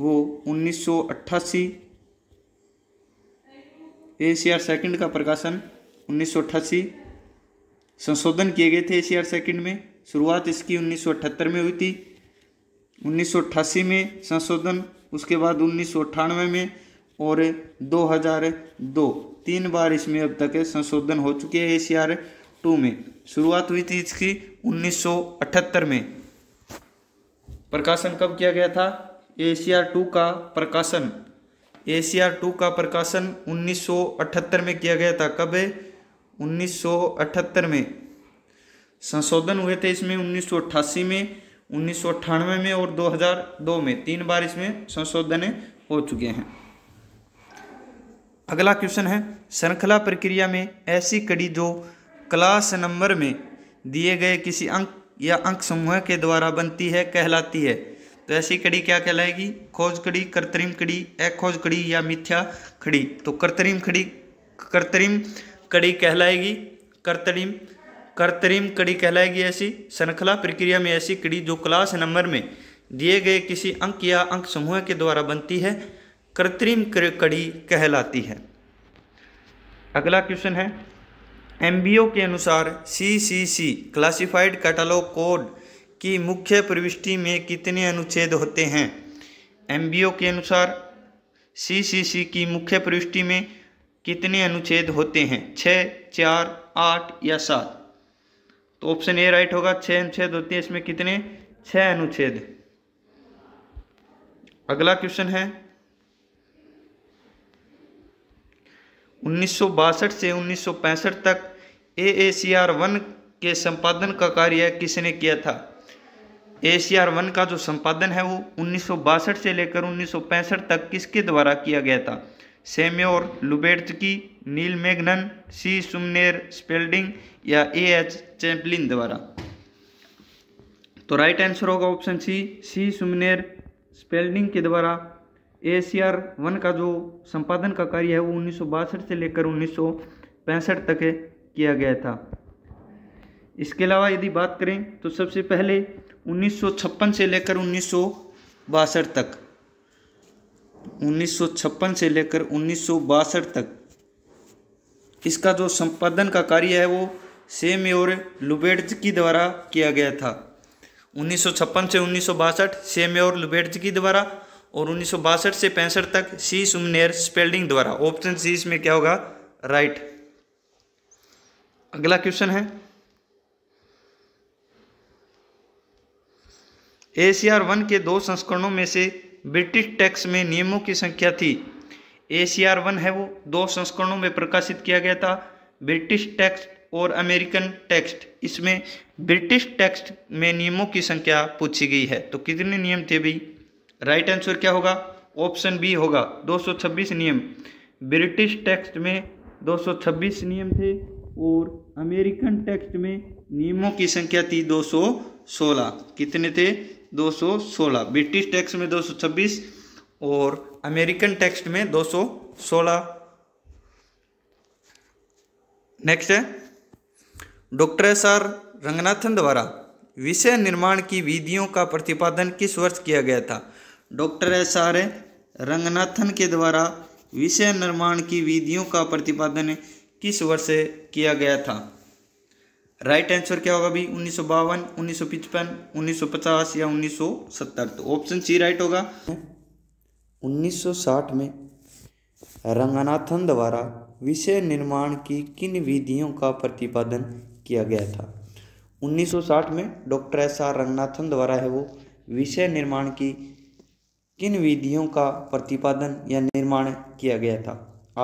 Speaker 1: वो 1988 ए सी आर सेकेंड का प्रकाशन 1988 संशोधन किए गए थे ए सी आर सेकेंड में शुरुआत इसकी 1978 में हुई थी उन्नीस में संशोधन उसके बाद उन्नीस में और 2002 तीन बार इसमें अब तक संशोधन हो चुके हैं सी टू में शुरुआत हुई थी इसकी 1978 में प्रकाशन कब किया गया था ए सी टू का प्रकाशन ए सी टू का प्रकाशन 1978 में किया गया था कब है 1978 में संशोधन हुए थे इसमें उन्नीस में उन्नीस में और 2002 में तीन बार इसमें संशोधन हो चुके हैं अगला क्वेश्चन है श्रृंखला प्रक्रिया में ऐसी कड़ी जो क्लास नंबर में दिए गए किसी अंक या अंक समूह के द्वारा बनती है कहलाती है तो ऐसी कड़ी क्या कहलाएगी खोज कड़ी कृत्रिम कड़ी अखोज कड़ी या मिथ्या खड़ी तो कृत्रिम खड़ी कृत्रिम कड़ी कहलाएगी कृत्रिम कर्तरीम कड़ी कहलाएगी ऐसी श्रृंखला प्रक्रिया में ऐसी कड़ी जो क्लास नंबर में दिए गए किसी अंक या अंक समूह के द्वारा बनती है कृत्रिम कड़ी कहलाती है अगला क्वेश्चन है एम के अनुसार C C C classified catalogue code की मुख्य प्रविष्टि में कितने अनुच्छेद होते हैं एम के अनुसार सी सी सी की मुख्य प्रविष्टि में कितने अनुच्छेद होते हैं छः चार आठ या सात तो ऑप्शन ए राइट होगा छः अनुच्छेद होती है इसमें कितने छः अनुच्छेद अगला क्वेश्चन है उन्नीस से उन्नीस तक ए ए सी आर वन के संपादन का कार्य किसने किया था ए सी आर वन का जो संपादन है वो उन्नीस से लेकर उन्नीस तक किसके द्वारा किया गया था सेम्योर लुबेटकी नील मेघनन सी सुमनेर स्पेल्डिंग या ए एच चैम्पलिन द्वारा तो राइट आंसर होगा option C C Sumner Spalding के द्वारा ए सी आर वन का जो संपादन का कार्य है वो उन्नीस से लेकर उन्नीस तक किया गया था इसके अलावा यदि बात करें तो सबसे पहले 1956 से लेकर उन्नीस तक उन्नीस से लेकर उन्नीस तक इसका जो संपादन का कार्य है वो सेम योर लुबेट्ज की द्वारा किया गया था 1956 से उन्नीस सेम और लुबेट्ज की द्वारा और उन्नीस से पैंसठ तक सी सुमनेर स्पेल्डिंग द्वारा ऑप्शन सी इसमें क्या होगा राइट अगला क्वेश्चन है एसीआर वन के दो संस्करणों में से ब्रिटिश टैक्स में नियमों की संख्या थी ए सी आर वन है वो दो संस्करणों में प्रकाशित किया गया था ब्रिटिश टेक्स्ट और अमेरिकन टेक्स्ट इसमें ब्रिटिश टेक्स्ट में नियमों की संख्या पूछी गई है तो कितने नियम थे भाई राइट आंसर क्या होगा ऑप्शन बी होगा 226 नियम ब्रिटिश टेक्स्ट में 226 नियम थे और अमेरिकन टेक्स्ट में नियमों की संख्या थी 216 कितने थे 216 ब्रिटिश टैक्स में 226 और अमेरिकन टैक्स में 216 नेक्स्ट है डॉक्टर एस आर रंगनाथन द्वारा विषय निर्माण की विधियों का प्रतिपादन किस वर्ष किया गया था डॉक्टर एस आर रंगनाथन के द्वारा विषय निर्माण की विधियों का प्रतिपादन किस वर्ष किया गया था राइट आंसर क्या होगा भाई उन्नीस सौ बावन उन्नीस सौ पिचपन उन्नीस सौ पचास या उन्नीस सौ सत्तर तो ऑप्शन सी राइट होगा 1960 में रंगनाथन द्वारा विषय निर्माण की किन विधियों का प्रतिपादन किया गया था 1960 में डॉक्टर एस आर रंगनाथन द्वारा है वो विषय निर्माण की किन विधियों का प्रतिपादन या निर्माण किया गया था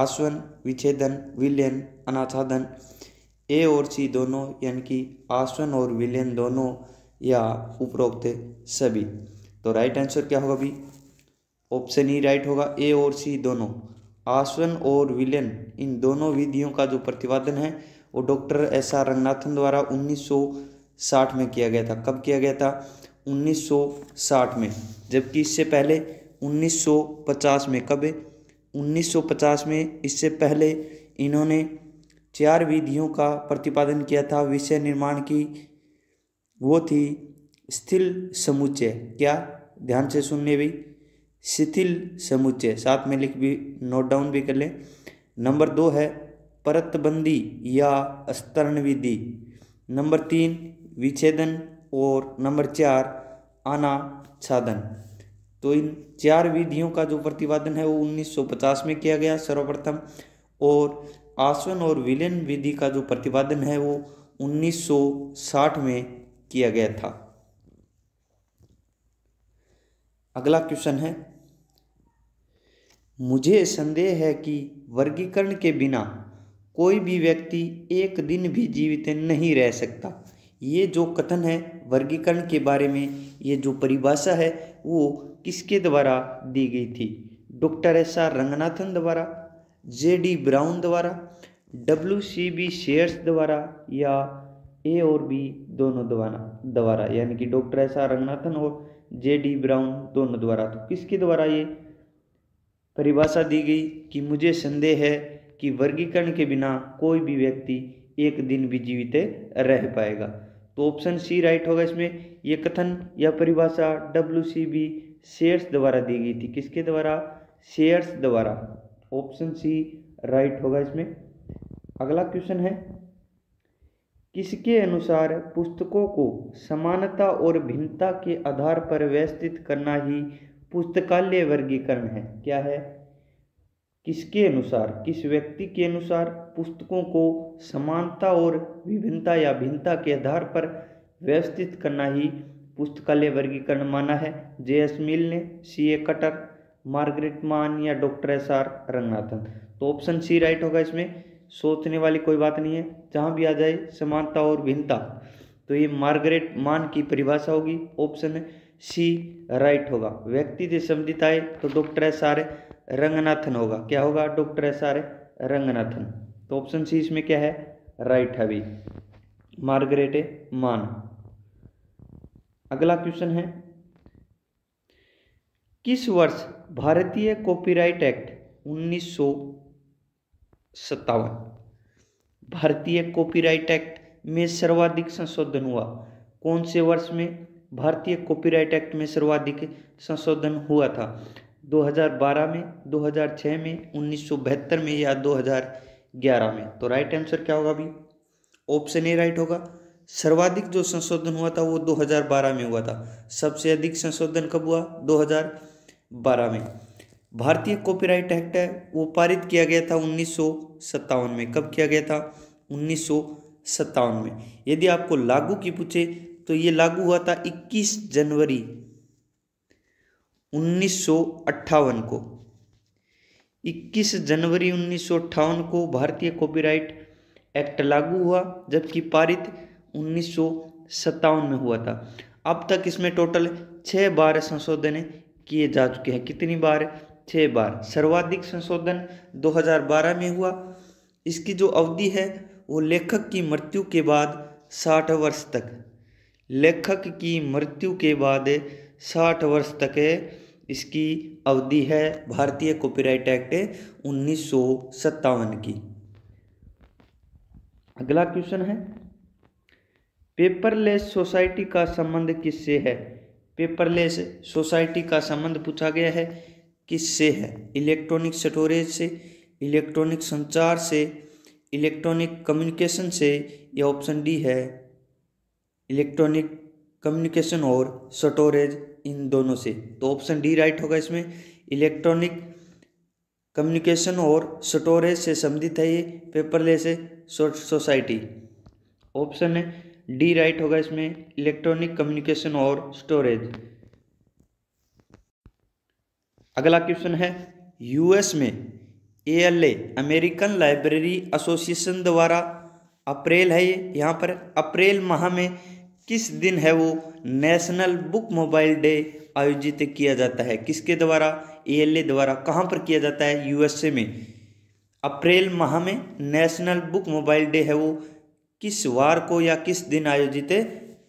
Speaker 1: आसवन विच्छेदन विलयन अनाथादन ए और सी दोनों यानी कि आश्वन और विलियन दोनों या उपरोक्त सभी तो राइट आंसर क्या होगा भी ऑप्शन ही राइट होगा ए और सी दोनों आश्वन और विलियन इन दोनों विधियों का जो प्रतिपादन है वो डॉक्टर एस आर रंगनाथन द्वारा 1960 में किया गया था कब किया गया था 1960 में जबकि इससे पहले 1950 में कब 1950 में इससे पहले इन्होंने चार विधियों का प्रतिपादन किया था विषय निर्माण की वो थी स्थिल समुच्चय क्या ध्यान से सुनने भी शिथिल समुच्चय साथ में लिख भी नोट डाउन भी कर लें नंबर दो है परतबंदी या स्तरण विधि नंबर तीन विच्छेदन और नंबर चार अनाच्छादन तो इन चार विधियों का जो प्रतिपादन है वो 1950 में किया गया सर्वप्रथम और आसवन और विलयन विधि का जो प्रतिपादन है वो 1960 में किया गया था अगला क्वेश्चन है मुझे संदेह है कि वर्गीकरण के बिना कोई भी व्यक्ति एक दिन भी जीवित नहीं रह सकता ये जो कथन है वर्गीकरण के बारे में ये जो परिभाषा है वो किसके द्वारा दी गई थी डॉक्टर एस आर रंगनाथन द्वारा जे डी ब्राउन द्वारा डब्ल्यू सी बी शेयर्स द्वारा या ए और बी दोनों द्वारा द्वारा यानी कि डॉक्टर एस आर रंगनाथन और जे डी ब्राउन दोनों द्वारा तो किसके द्वारा ये परिभाषा दी गई कि मुझे संदेह है कि वर्गीकरण के बिना कोई भी व्यक्ति एक दिन भी जीवित रह पाएगा तो ऑप्शन सी राइट होगा इसमें ये कथन या परिभाषा डब्ल्यू सी बी शेयर्स द्वारा दी गई थी किसके द्वारा शेयर्स द्वारा ऑप्शन सी राइट होगा इसमें अगला क्वेश्चन है किसके अनुसार पुस्तकों को समानता और भिन्नता के आधार पर व्यवस्थित करना ही पुस्तकालय वर्गीकरण है क्या है किसके अनुसार किस व्यक्ति के अनुसार पुस्तकों को समानता और विभिन्नता या भिन्नता के आधार पर व्यवस्थित करना ही पुस्तकालय वर्गीकरण माना है जे एस मिल ने सी ए कटर मार्गरेट मान या डॉक्टर एस आर रंगनाथन तो ऑप्शन सी राइट होगा इसमें सोचने वाली कोई बात नहीं है जहाँ भी आ जाए समानता और भिन्नता तो ये मार्गरेट मान की परिभाषा होगी ऑप्शन सी राइट होगा व्यक्ति से संबंधित आए तो डॉक्टर एस आर रंगनाथन होगा क्या होगा डॉक्टर एस आर रंगनाथन तो ऑप्शन सी इसमें क्या है राइट है अभी मार्गरेट मान अगला क्वेश्चन है किस वर्ष भारतीय कॉपीराइट एक्ट उन्नीस सौ सत्तावन भारतीय कॉपीराइट एक्ट में सर्वाधिक संशोधन हुआ कौन से वर्ष में भारतीय कॉपीराइट एक्ट में सर्वाधिक संशोधन हुआ था 2012 में 2006 में उन्नीस में या 2011 में तो राइट आंसर क्या होगा अभी ऑप्शन ए राइट होगा सर्वाधिक जो संशोधन हुआ था वो 2012 में हुआ था सबसे अधिक संशोधन कब हुआ बारह में भारतीय कॉपीराइट एक्ट है वो पारित किया गया था उन्नीस में कब किया गया था उन्नीस में यदि आपको लागू की पूछे तो ये लागू हुआ था 21 जनवरी उन्नीस को 21 जनवरी उन्नीस को भारतीय कॉपीराइट एक्ट लागू हुआ जबकि पारित उन्नीस में हुआ था अब तक इसमें टोटल छः बार संशोधन किए जा चुके हैं कितनी बार छः बार सर्वाधिक संशोधन 2012 में हुआ इसकी जो अवधि है वो लेखक की मृत्यु के बाद साठ वर्ष तक लेखक की मृत्यु के बाद साठ वर्ष तक है इसकी अवधि है भारतीय कॉपीराइट एक्ट उन्नीस की अगला क्वेश्चन है पेपरलेस सोसाइटी का संबंध किससे है पेपरलेस सोसाइटी का संबंध पूछा गया है किससे है इलेक्ट्रॉनिक स्टोरेज से इलेक्ट्रॉनिक संचार से इलेक्ट्रॉनिक कम्युनिकेशन से यह ऑप्शन डी है इलेक्ट्रॉनिक कम्युनिकेशन और स्टोरेज इन दोनों से तो ऑप्शन डी राइट होगा इसमें इलेक्ट्रॉनिक कम्युनिकेशन और स्टोरेज से संबंधित है ये पेपरलेस सोसाइटी ऑप्शन है डी राइट होगा इसमें इलेक्ट्रॉनिक कम्युनिकेशन और स्टोरेज अगला क्वेश्चन है यूएस में एएलए अमेरिकन लाइब्रेरी एसोसिएशन द्वारा अप्रैल है ये यहाँ पर अप्रैल माह में किस दिन है वो नेशनल बुक मोबाइल डे आयोजित किया जाता है किसके द्वारा एएलए द्वारा कहाँ पर किया जाता है यूएसए में अप्रैल माह में नेशनल बुक मोबाइल डे है वो किस वार को या किस दिन आयोजित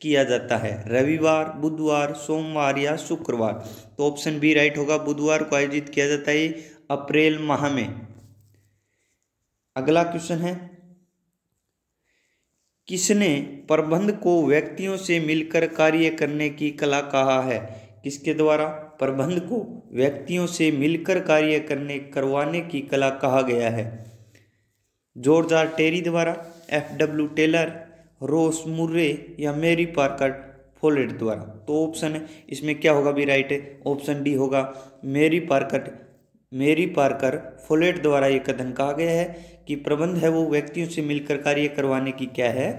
Speaker 1: किया जाता है रविवार बुधवार सोमवार या शुक्रवार तो ऑप्शन बी राइट होगा बुधवार को आयोजित किया जाता है अप्रैल माह में अगला क्वेश्चन है किसने प्रबंध को व्यक्तियों से मिलकर कार्य करने की कला कहा है किसके द्वारा प्रबंध को व्यक्तियों से मिलकर कार्य करने करवाने की कला कहा गया है जोरदार टेरी द्वारा F W Taylor Ross Murray या मेरी पार्कर फोलेट द्वारा तो ऑप्शन इसमें क्या होगा भी राइट है ऑप्शन डी होगा मेरी पार्कर मेरी पार्कर फोलेट द्वारा ये कथन कहा गया है कि प्रबंध है वो व्यक्तियों से मिलकर कार्य करवाने की क्या है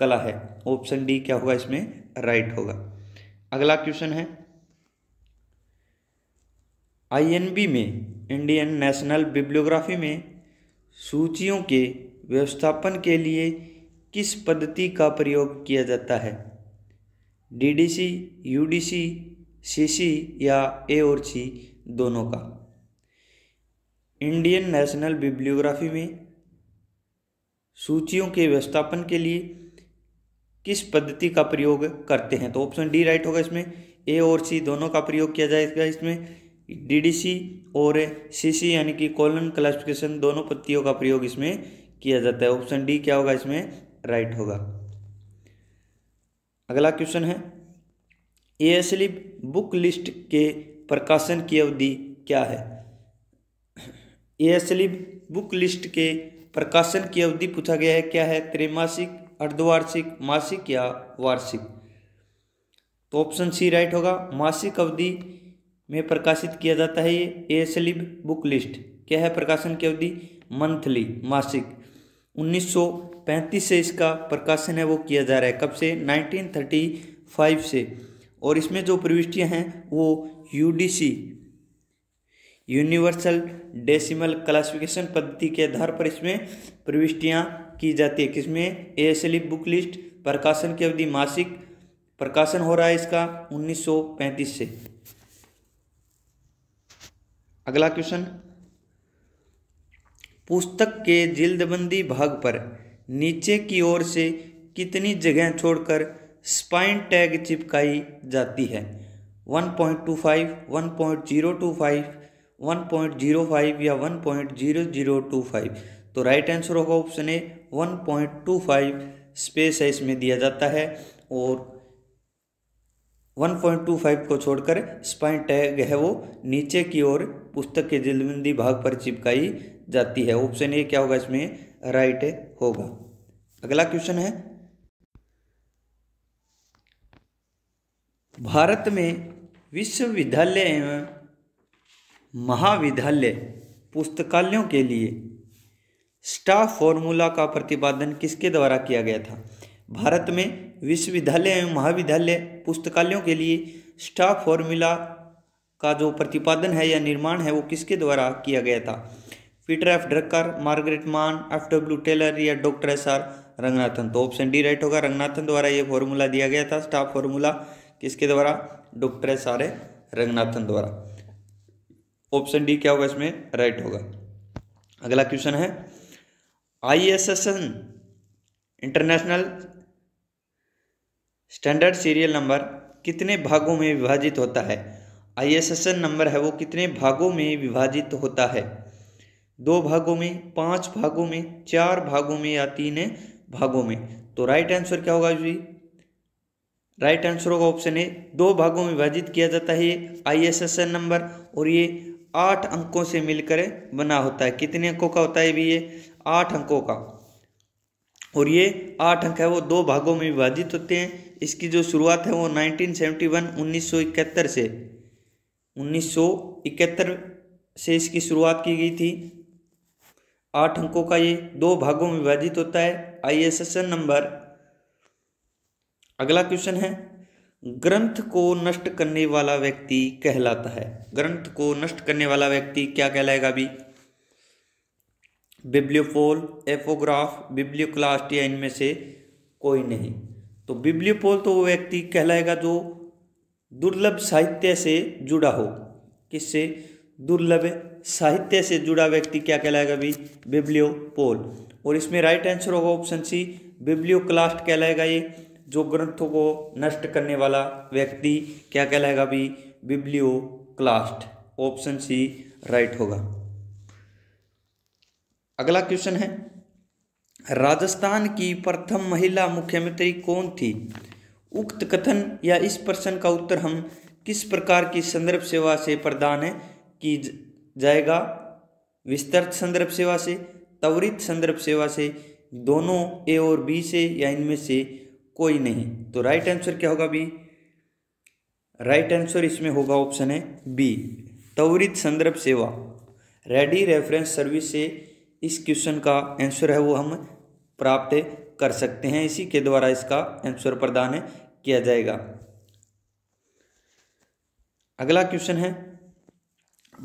Speaker 1: कला है ऑप्शन डी क्या होगा इसमें राइट होगा अगला क्वेश्चन है आईएनबी में इंडियन नेशनल बिब्लियोग्राफी में सूचियों के व्यवस्थापन के लिए किस पद्धति का प्रयोग किया जाता है डीडीसी यूडीसी सीसी या ए और सी दोनों का इंडियन नेशनल बिब्लियोग्राफी में सूचियों के व्यवस्थापन के लिए किस पद्धति का प्रयोग करते हैं तो ऑप्शन डी राइट होगा इसमें ए और सी दोनों का प्रयोग किया जाएगा इसमें डीडीसी और सीसी यानी कि कॉलन क्लासिफिकेशन दोनों पद्धतियों का प्रयोग इसमें किया जाता है ऑप्शन डी क्या होगा इसमें राइट होगा अगला क्वेश्चन है एएसली बुक लिस्ट के प्रकाशन की अवधि क्या है एएसली बुक लिस्ट के प्रकाशन की अवधि पूछा गया है क्या है त्रैमासिक अर्धवार्षिक मासिक या वार्षिक तो ऑप्शन सी राइट होगा मासिक अवधि में प्रकाशित किया जाता है ये एसलिब बुक लिस्ट क्या है प्रकाशन की अवधि मंथली मासिक 1935 से इसका प्रकाशन है वो किया जा रहा है कब से 1935 से और इसमें जो प्रविष्टियां हैं वो यूडीसी यूनिवर्सल डेसिमल क्लासिफिकेशन पद्धति के आधार पर इसमें प्रविष्टियां की जाती है किसमें ए एएसएलई बुक लिस्ट प्रकाशन की अवधि मासिक प्रकाशन हो रहा है इसका 1935 से अगला क्वेश्चन पुस्तक के जिल्दबंदी भाग पर नीचे की ओर से कितनी जगह छोड़कर स्पाइन टैग चिपकाई जाती है 1.25, 1.025, 1.05 या 1.0025 तो राइट आंसर होगा ऑप्शन ए 1.25 स्पेस है इसमें दिया जाता है और 1.25 को छोड़कर स्पाइन टैग है वो नीचे की ओर पुस्तक के जिल्दबंदी भाग पर चिपकाई जाती है ऑप्शन ए क्या होगा इसमें राइट होगा अगला क्वेश्चन है भारत में विश्वविद्यालय एवं महाविद्यालय पुस्तकालयों के लिए स्टाफ फॉर्मूला का प्रतिपादन किसके द्वारा किया गया था भारत में विश्वविद्यालय एवं महाविद्यालय पुस्तकालयों के लिए स्टाफ फॉर्मूला का जो प्रतिपादन है या निर्माण है वो किसके द्वारा किया गया था Peter F Drucker Margaret Mann F W Taylor या डॉक्टर एस आर रंगनाथन तो ऑप्शन डी राइट होगा रंगनाथन द्वारा ये फॉर्मूला दिया गया था स्टाफ फॉर्मूला किसके द्वारा डॉक्टर एस आर रंगनाथन द्वारा ऑप्शन डी क्या होगा इसमें राइट होगा अगला क्वेश्चन है I S S N international standard serial number कितने भागों में विभाजित होता है I S S N number है वो कितने भागों में विभाजित होता है दो भागों में पांच भागों में चार भागों में या तीन भागों में तो राइट आंसर क्या होगा जी राइट आंसर होगा ऑप्शन ए दो भागों में विभाजित किया जाता है ये नंबर और ये आठ अंकों से मिलकर बना होता है कितने अंकों का होता है भी ये आठ अंकों का और ये आठ अंक है वो दो भागों में विभाजित होते हैं इसकी जो शुरुआत है वो 1971 इकहत्तर से 1971 से इसकी शुरुआत की गई थी आठ अंकों का ये दो भागों में विभाजित होता है आईएसएसएन नंबर अगला क्वेश्चन है ग्रंथ को नष्ट करने वाला व्यक्ति कहलाता है ग्रंथ को नष्ट करने वाला व्यक्ति क्या कहलाएगा अभी बिब्लियोपोल एफोग्राफ बिब्लियोक्लास्ट या इनमें से कोई नहीं तो बिब्लियोपोल तो वो व्यक्ति कहलाएगा जो दुर्लभ साहित्य से जुड़ा हो किससे दुर्लभ साहित्य से जुड़ा व्यक्ति क्या कहलाएगा भी पोल और इसमें राइट आंसर होगा ऑप्शन सी बिब्लियो क्लास्ट कहलाएगा ये जो ग्रंथों को नष्ट करने वाला व्यक्ति क्या कहलाएगा भी क्लास्ट ऑप्शन सी राइट होगा अगला क्वेश्चन है राजस्थान की प्रथम महिला मुख्यमंत्री कौन थी उक्त कथन या इस प्रश्न का उत्तर हम किस प्रकार की संदर्भ सेवा से प्रदान की जाएगा विस्तृत संदर्भ सेवा से त्वरित संदर्भ सेवा से दोनों ए और बी से या इनमें से कोई नहीं तो राइट आंसर क्या होगा बी राइट आंसर इसमें होगा ऑप्शन है बी त्वरित संदर्भ सेवा रेडी रेफरेंस सर्विस से इस क्वेश्चन का आंसर है वो हम प्राप्त कर सकते हैं इसी के द्वारा इसका आंसर प्रदान किया जाएगा अगला क्वेश्चन है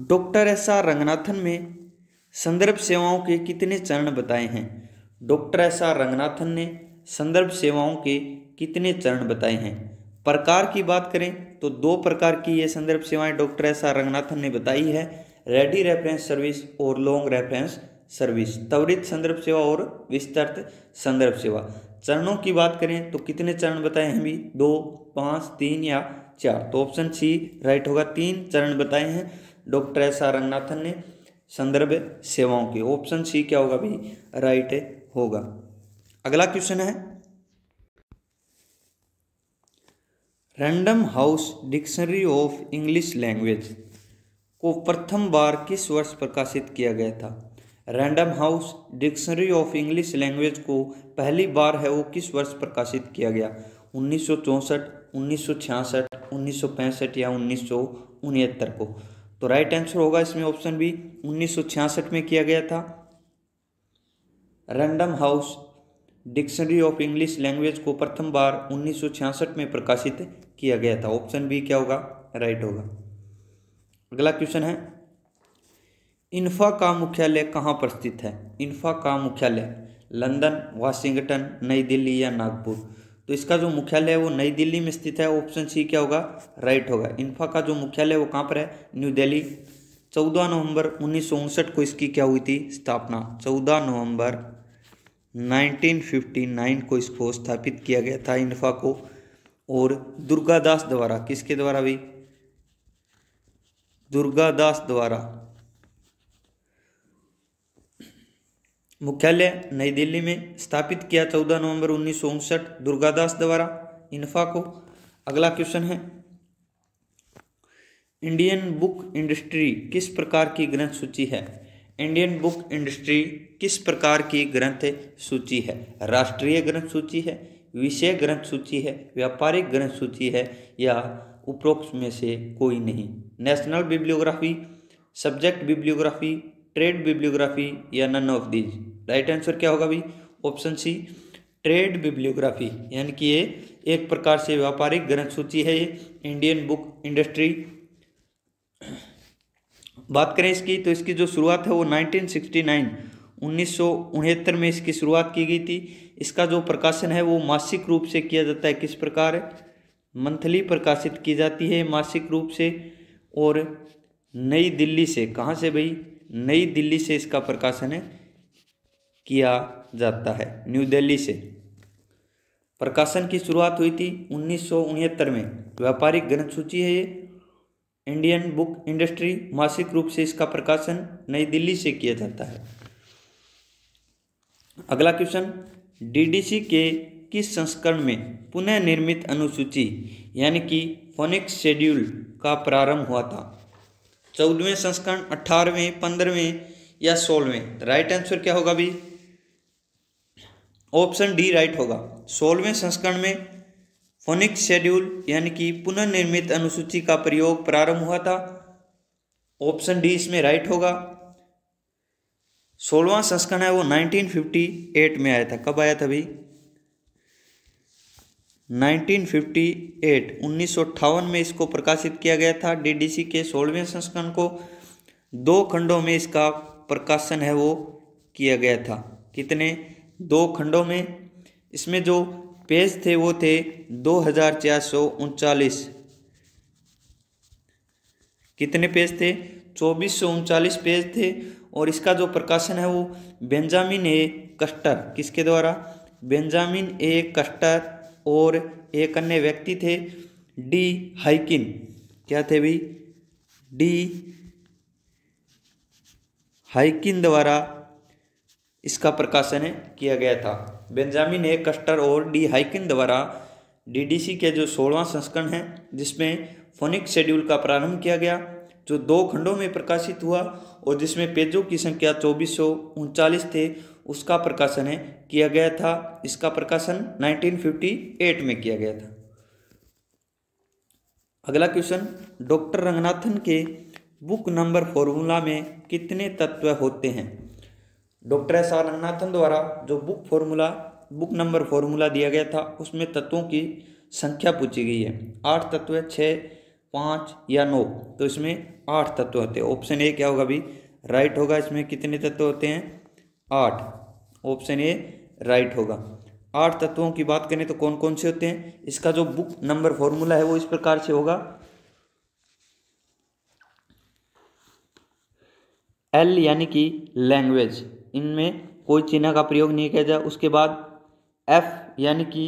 Speaker 1: डॉक्टर एस आर रंगनाथन में संदर्भ सेवाओं के कितने चरण बताए हैं डॉक्टर एस आर रंगनाथन ने संदर्भ सेवाओं के कितने चरण बताए हैं प्रकार की बात करें तो दो प्रकार की ये संदर्भ सेवाएं डॉक्टर एस आर रंगनाथन ने बताई है रेडी रेफरेंस सर्विस और लॉन्ग रेफरेंस सर्विस त्वरित संदर्भ सेवा और विस्तृत संदर्भ सेवा चरणों की बात करें तो कितने चरण बताए हैं अभी दो पाँच तीन या चार तो ऑप्शन सी राइट होगा तीन चरण बताए हैं डॉक्टर एस आर रंगनाथन ने संदर्भ सेवाओं की ऑप्शन सी क्या होगा भाई राइट होगा अगला क्वेश्चन है Random House dictionary of English language को प्रथम बार किस वर्ष प्रकाशित किया गया था Random House dictionary of English language को पहली बार है वो किस वर्ष प्रकाशित किया गया उन्नीस सौ 1965 उन्नीस सौ छियासठ उन्नीस सौ पैंसठ या उन्नीस सौ उनहत्तर को तो राइट आंसर होगा इसमें ऑप्शन बी 1966 में किया गया था Random House dictionary of English language को प्रथम बार 1966 में प्रकाशित किया गया था ऑप्शन बी क्या होगा राइट होगा अगला क्वेश्चन है इन्फा का मुख्यालय कहाँ पर स्थित है इन्फा का मुख्यालय लंदन वाशिंगटन नई दिल्ली या नागपुर तो इसका जो मुख्यालय है वो नई दिल्ली में स्थित है ऑप्शन सी क्या होगा राइट होगा इन्फा का जो मुख्यालय वो कहाँ पर है न्यू दिल्ली चौदह नवंबर उन्नीस को इसकी क्या हुई थी स्थापना चौदह नवंबर 1959 को इसको स्थापित किया गया था इन्फा को और दुर्गादास द्वारा किसके द्वारा भी दुर्गादास द्वारा मुख्यालय नई दिल्ली में स्थापित किया चौदह नवंबर उन्नीस दुर्गादास द्वारा इन्फा को अगला क्वेश्चन है इंडियन बुक इंडस्ट्री किस प्रकार की ग्रंथ सूची है इंडियन बुक इंडस्ट्री किस प्रकार की ग्रंथ सूची है राष्ट्रीय ग्रंथ सूची है विषय ग्रंथ सूची है व्यापारिक ग्रंथ सूची है या उपरोक्त में से कोई नहीं national bibliography subject bibliography trade bibliography या none of these right answer क्या होगा भाई ऑप्शन सी ट्रेड बिब्लियोग्राफी यानी कि ये एक प्रकार से व्यापारिक ग्रंथ सूची है ये इंडियन बुक इंडस्ट्री बात करें इसकी तो इसकी जो शुरुआत है वो 1969 उन्नीस में इसकी शुरुआत की गई थी इसका जो प्रकाशन है वो मासिक रूप से किया जाता है किस प्रकार मंथली प्रकाशित की जाती है मासिक रूप से और नई दिल्ली से कहाँ से भाई नई दिल्ली से इसका प्रकाशन किया जाता है न्यू दिल्ली से प्रकाशन की शुरुआत हुई थी उन्नीस में व्यापारिक ग्रंथ सूची है ये इंडियन बुक इंडस्ट्री मासिक रूप से इसका प्रकाशन नई दिल्ली से किया जाता है अगला क्वेश्चन डीडीसी के किस संस्करण में पुनः निर्मित अनुसूची यानी कि फोनिक शेड्यूल का प्रारंभ हुआ था चौदहवें संस्करण अठारहवें पंद्रहवें या सोलहवें राइट आंसर क्या होगा भी ऑप्शन डी राइट होगा सोलहवें संस्करण में फोनिक शेड्यूल यानी कि पुनर्निर्मित अनुसूची का प्रयोग प्रारंभ हुआ था ऑप्शन डी इसमें राइट होगा सोलवा संस्करण है वो 1958 में आया था कब आया था भाई 1958 उन्नीस में इसको प्रकाशित किया गया था डीडीसी के सोलहवें संस्करण को दो खंडों में इसका प्रकाशन है वो किया गया था कितने दो खंडों में इसमें जो पेज थे वो थे दो हजार चार सौ उनचालीस कितने पेज थे चौबीस सौ उनचालीस पेज थे और इसका जो प्रकाशन है वो बेंजामिन ए कस्टर किसके द्वारा बेंजामिन ए कस्टर और एक अन्य व्यक्ति थे डी हाइकिन क्या थे भाई डी हाइकिन द्वारा इसका प्रकाशन किया गया था बेंजामिन ए कस्टर और डी हाइकिन द्वारा डीडीसी के जो सोलवा संस्करण है जिसमें फोनिक शेड्यूल का प्रारंभ किया गया जो दो खंडों में प्रकाशित हुआ और जिसमें पेजों की संख्या चौबीस थे उसका प्रकाशन है किया गया था इसका प्रकाशन 1958 में किया गया था अगला क्वेश्चन डॉक्टर रंगनाथन के बुक नंबर फॉर्मूला में कितने तत्व होते हैं डॉक्टर एस आर रंगनाथन द्वारा जो book formula book number formula दिया गया था उसमें तत्वों की संख्या पूछी गई है आठ तत्व छः पाँच या नौ तो इसमें आठ तत्व होते हैं ऑप्शन ए क्या होगा अभी राइट होगा इसमें कितने तत्व होते हैं आठ ऑप्शन ए राइट होगा आठ तत्वों की बात करें तो कौन कौन से होते हैं इसका जो बुक नंबर फॉर्मूला है वो इस प्रकार से होगा एल यानी कि लैंग्वेज इनमें कोई चिन्ह का प्रयोग नहीं किया जाए उसके बाद एफ यानी कि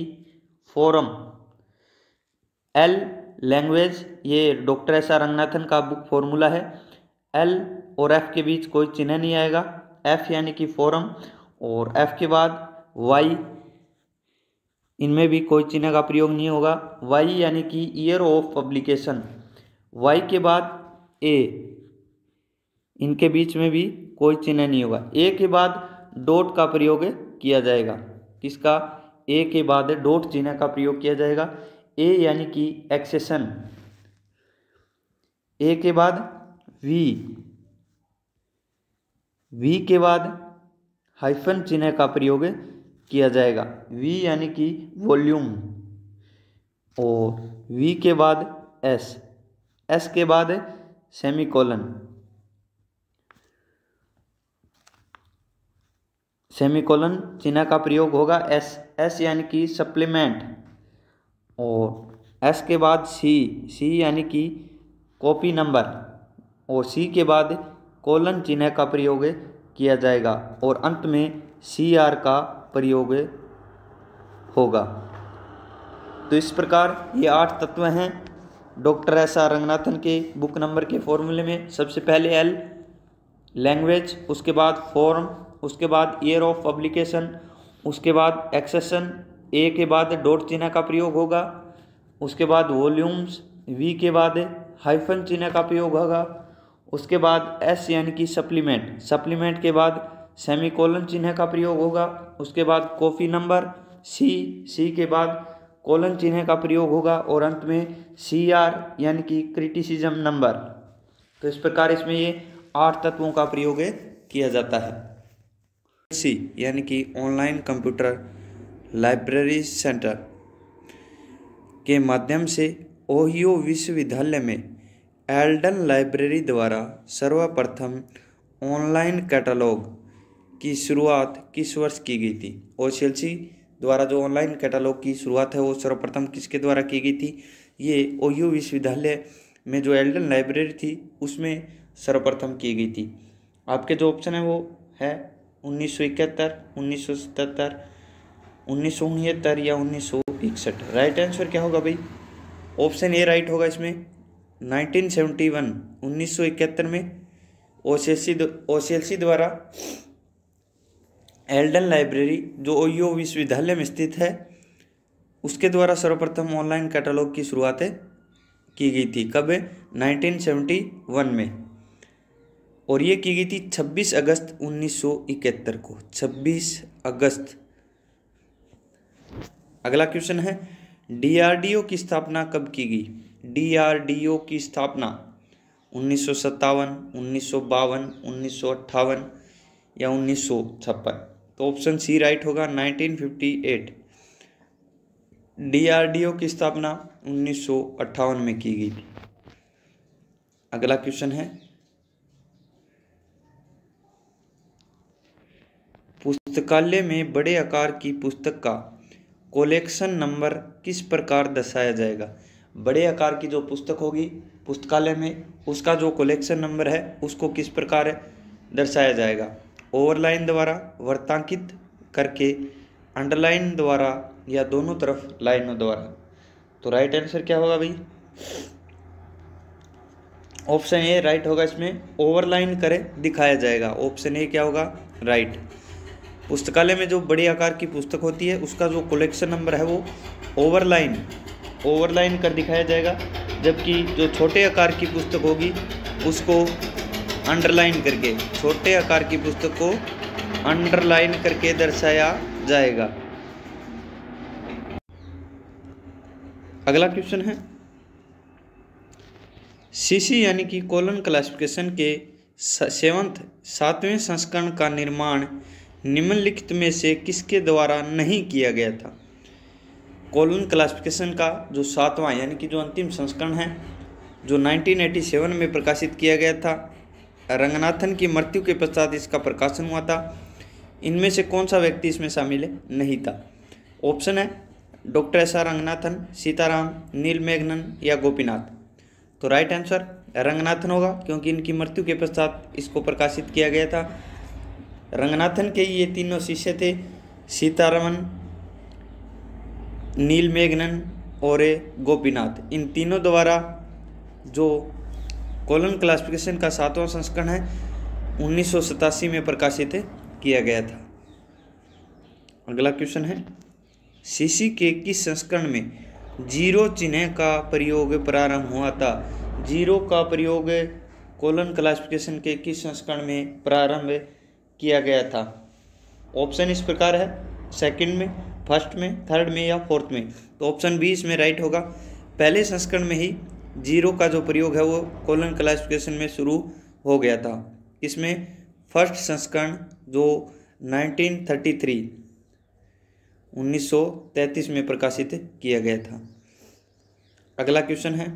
Speaker 1: फोरम एल लैंग्वेज ये डॉक्टर एस आर रंगनाथन का बुक फॉर्मूला है एल और एफ के बीच कोई चिन्ह नहीं आएगा एफ यानी कि फोरम और एफ के बाद वाई इनमें भी कोई चिन्ह का प्रयोग नहीं होगा वाई यानी कि ईयर ऑफ पब्लिकेशन वाई के बाद ए इनके बीच में भी कोई चिन्ह नहीं होगा ए के बाद डॉट का प्रयोग किया जाएगा किसका ए के बाद डॉट चिन्ह का प्रयोग किया जाएगा ए यानी कि एक्सेशन ए के बाद वी वी के बाद हाइफन चिन्ह का प्रयोग किया जाएगा वी यानी कि वॉल्यूम और वी के बाद एस एस के बाद सेमीकोलन सेमीकोलन चिन्ह का प्रयोग होगा एस एस यानी कि सप्लीमेंट और एस के बाद सी सी यानी कि कॉपी नंबर और सी के बाद कोलन चिन्ह का प्रयोग किया जाएगा और अंत में सी आर का प्रयोग होगा तो इस प्रकार ये आठ तत्व हैं डॉक्टर एस आर रंगनाथन के बुक नंबर के फॉर्मूले में सबसे पहले एल लैंग्वेज उसके बाद फॉर्म उसके बाद ईयर ऑफ पब्लिकेशन उसके बाद एक्सेसन ए के बाद डॉट चिन्ह का प्रयोग होगा उसके बाद वॉल्यूम्स वी के बाद हाइफन चिन्ह का प्रयोग होगा उसके बाद एस यानी कि सप्लीमेंट सप्लीमेंट के बाद सेमी चिन्ह का प्रयोग होगा उसके बाद कॉफ़ी नंबर सी सी के बाद कोलन चिन्ह का प्रयोग होगा और अंत में सी आर यानी कि क्रिटिसिज्म नंबर तो इस प्रकार इसमें ये आठ तत्वों का प्रयोग किया जाता है सी यानी कि ऑनलाइन कंप्यूटर लाइब्रेरी सेंटर के माध्यम से ओहियो विश्वविद्यालय में एल्डन लाइब्रेरी द्वारा सर्वप्रथम ऑनलाइन कैटलॉग की शुरुआत किस वर्ष की गई थी ओ द्वारा जो ऑनलाइन कैटलॉग की शुरुआत है वो सर्वप्रथम किसके द्वारा की गई थी ये ओहियो विश्वविद्यालय में जो एल्डन लाइब्रेरी थी उसमें सर्वप्रथम की गई थी आपके जो ऑप्शन है वो है उन्नीस सौ इकहत्तर उन्नीस सौ सतहत्तर उन्नीस सौ उनहत्तर या उन्नीस सौ इकसठ राइट आंसर क्या होगा भाई ऑप्शन ए राइट होगा इसमें 1971 इकहत्तर में ओ सी एल सी द्वारा एल्डन लाइब्रेरी जो ओयो विश्वविद्यालय में स्थित है उसके द्वारा सर्वप्रथम ऑनलाइन कैटलॉग की शुरुआतें की गई थी कब 1971 में और ये की गई थी 26 अगस्त 1971 को 26 अगस्त अगला क्वेश्चन है डीआरडीओ की स्थापना कब की गई डीआरडीओ की स्थापना उन्नीस सौ या उन्नीस तो ऑप्शन सी राइट होगा 1958 डीआरडीओ की स्थापना उन्नीस में की गई थी अगला क्वेश्चन है पुस्तकालय में बड़े आकार की पुस्तक का कोलेक्शन नंबर किस प्रकार दर्शाया जाएगा बड़े आकार की जो पुस्तक होगी पुस्तकालय में उसका जो कोलेक्शन नंबर है उसको किस प्रकार दर्शाया जाएगा ओवरलाइन द्वारा वर्तांकित करके अंडरलाइन द्वारा या दोनों तरफ लाइनों द्वारा तो राइट आंसर क्या होगा भाई ऑप्शन ए राइट होगा इसमें ओवरलाइन करें दिखाया जाएगा ऑप्शन ए क्या होगा राइट पुस्तकालय में जो बड़े आकार की पुस्तक होती है उसका जो कलेक्शन नंबर है वो ओवरलाइन ओवरलाइन कर दिखाया जाएगा जबकि जो छोटे आकार की पुस्तक होगी उसको अंडरलाइन करके छोटे आकार की पुस्तक को अंडरलाइन करके दर्शाया जाएगा अगला क्वेश्चन है सीसी यानी कि कॉलन क्लासिफिकेशन के सेवंथ सातवें संस्करण का निर्माण निम्नलिखित में से किसके द्वारा नहीं किया गया था कॉलन क्लासिफिकेशन का जो सातवां यानी कि जो अंतिम संस्करण है जो 1987 में प्रकाशित किया गया था रंगनाथन की मृत्यु के पश्चात इसका प्रकाशन हुआ था इनमें से कौन सा व्यक्ति इसमें शामिल नहीं था ऑप्शन है doctor S R Ranganathan Sitaram Neelameghan या गोपीनाथ तो राइट आंसर रंगनाथन होगा क्योंकि इनकी मृत्यु के पश्चात इसको प्रकाशित किया गया था रंगनाथन के ये तीनों शिष्य थे सीतारमन नील मेघनन और गोपीनाथ इन तीनों द्वारा जो कॉलन क्लासिफिकेशन का सातवां संस्करण है उन्नीस में प्रकाशित किया गया था अगला क्वेश्चन है शिशि के किस संस्करण में जीरो चिन्ह का प्रयोग प्रारंभ हुआ था जीरो का प्रयोग कॉलन क्लासिफिकेशन के किस संस्करण में प्रारंभ किया गया था ऑप्शन इस प्रकार है सेकंड में फर्स्ट में थर्ड में या फोर्थ में तो ऑप्शन बी इसमें राइट होगा पहले संस्करण में ही जीरो का जो प्रयोग है वो कॉलन क्लासिफिकेशन में शुरू हो गया था इसमें फर्स्ट संस्करण जो 1933 1933 में प्रकाशित किया गया था अगला क्वेश्चन है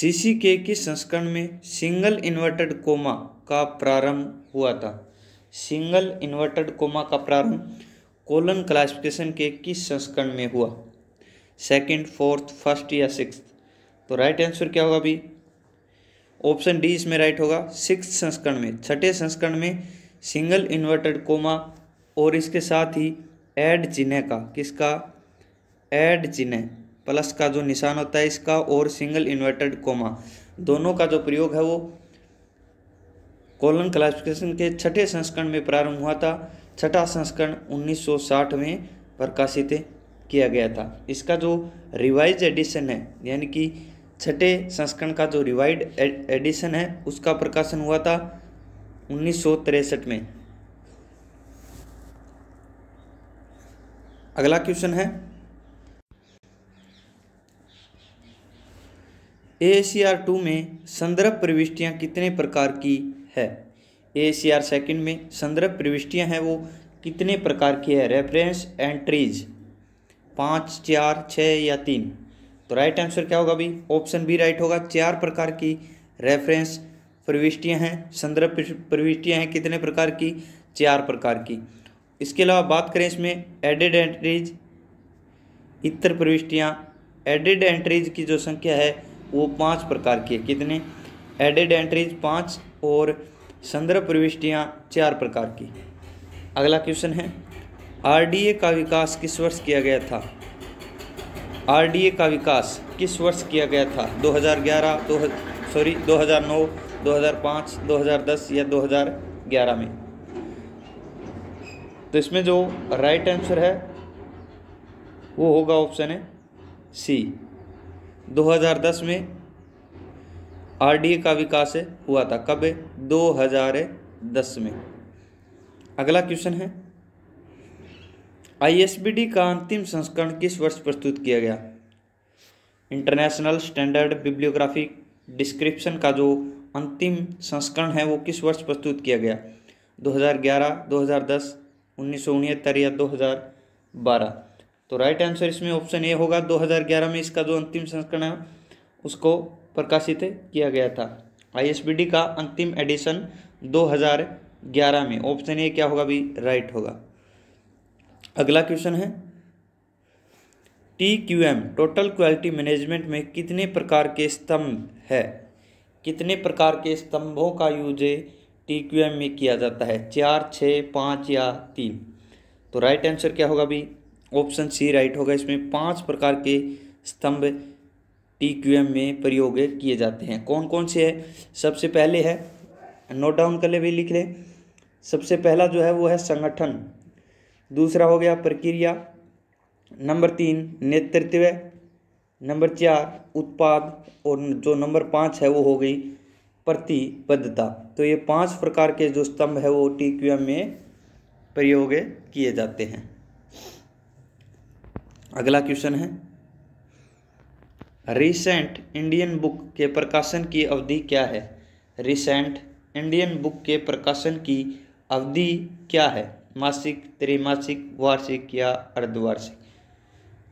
Speaker 1: सीसी के किस संस्करण में सिंगल इन्वर्टेड कोमा का प्रारंभ हुआ था सिंगल इन्वर्टेड कोमा का प्रारंभ कोलन क्लासिफिकेशन के किस संस्करण में हुआ सेकंड, फोर्थ फर्स्ट या सिक्स तो राइट आंसर क्या होगा अभी ऑप्शन डी इसमें राइट होगा सिक्स संस्करण में छठे संस्करण में सिंगल इन्वर्टेड कोमा और इसके साथ ही एड चिन्ह का किसका एड चिन्ह प्लस का जो निशान होता है इसका और सिंगल इन्वर्टेड कोमा दोनों का जो प्रयोग है वो कॉलन क्लासिफिकेशन के छठे संस्करण में प्रारंभ हुआ था छठा संस्करण 1960 में प्रकाशित किया गया था इसका जो रिवाइज एडिशन है यानी कि छठे संस्करण का जो रिवाइड एडिशन है उसका प्रकाशन हुआ था उन्नीस में अगला क्वेश्चन है ए सी आर टू में संदर्भ प्रविष्टियां कितने प्रकार की है ए सी आर सेकेंड में संदर्भ प्रविष्टियाँ हैं वो कितने प्रकार की है रेफरेंस एंट्रीज पाँच चार छः या तीन तो राइट आंसर क्या होगा अभी ऑप्शन बी राइट होगा चार प्रकार की रेफरेंस प्रविष्टियाँ हैं संदर्भ प्रविष्टियाँ हैं कितने प्रकार की चार प्रकार की इसके अलावा बात करें इसमें एडेड एंट्रीज इतर प्रविष्टियाँ एडेड एंट्रीज की जो संख्या है वो पाँच प्रकार की है कितने एडेड एंट्रीज पाँच और संदर्भ प्रविष्टियाँ चार प्रकार की अगला क्वेश्चन है आरडीए का विकास किस वर्ष किया गया था आरडीए का विकास किस वर्ष किया गया था 2011 दो सॉरी 2009 2005 2010 या 2011 में तो इसमें जो राइट आंसर है वो होगा ऑप्शन है सी 2010 में आरडीए का विकास हुआ था कब है दो हजार दस में अगला क्वेश्चन है आईएसबीडी का अंतिम संस्करण किस वर्ष प्रस्तुत किया गया इंटरनेशनल स्टैंडर्ड बिब्लियोग्राफिक डिस्क्रिप्शन का जो अंतिम संस्करण है वो किस वर्ष प्रस्तुत किया गया 2011, 2010, उन्नीस या 2012 तो राइट आंसर इसमें ऑप्शन ए होगा 2011 में इसका जो अंतिम संस्करण है उसको प्रकाशित किया गया था आईएसबीडी का अंतिम एडिशन 2011 में ऑप्शन ए क्या होगा भी राइट होगा अगला क्वेश्चन है टी टोटल क्वालिटी मैनेजमेंट में कितने प्रकार के स्तंभ है कितने प्रकार के स्तंभों का यूज टी क्यू एम में किया जाता है चार छः पाँच या तीन तो राइट आंसर क्या होगा भी ऑप्शन सी राइट होगा इसमें पांच प्रकार के स्तंभ टी क्यू एम में प्रयोग किए जाते हैं कौन कौन से है सबसे पहले है नोट डाउन कर ले भी लिख लें सबसे पहला जो है वो है संगठन दूसरा हो गया प्रक्रिया नंबर तीन नेतृत्व नंबर चार उत्पाद और जो नंबर पाँच है वो हो गई प्रतिबद्धता तो ये पांच प्रकार के जो स्तंभ है वो टी क्यू एम में प्रयोग किए जाते हैं अगला क्वेश्चन है रिसेंट इंडियन बुक के प्रकाशन की अवधि क्या है रिसेंट इंडियन बुक के प्रकाशन की अवधि क्या है मासिक त्रिमासिक वार्षिक या अर्धवार्षिक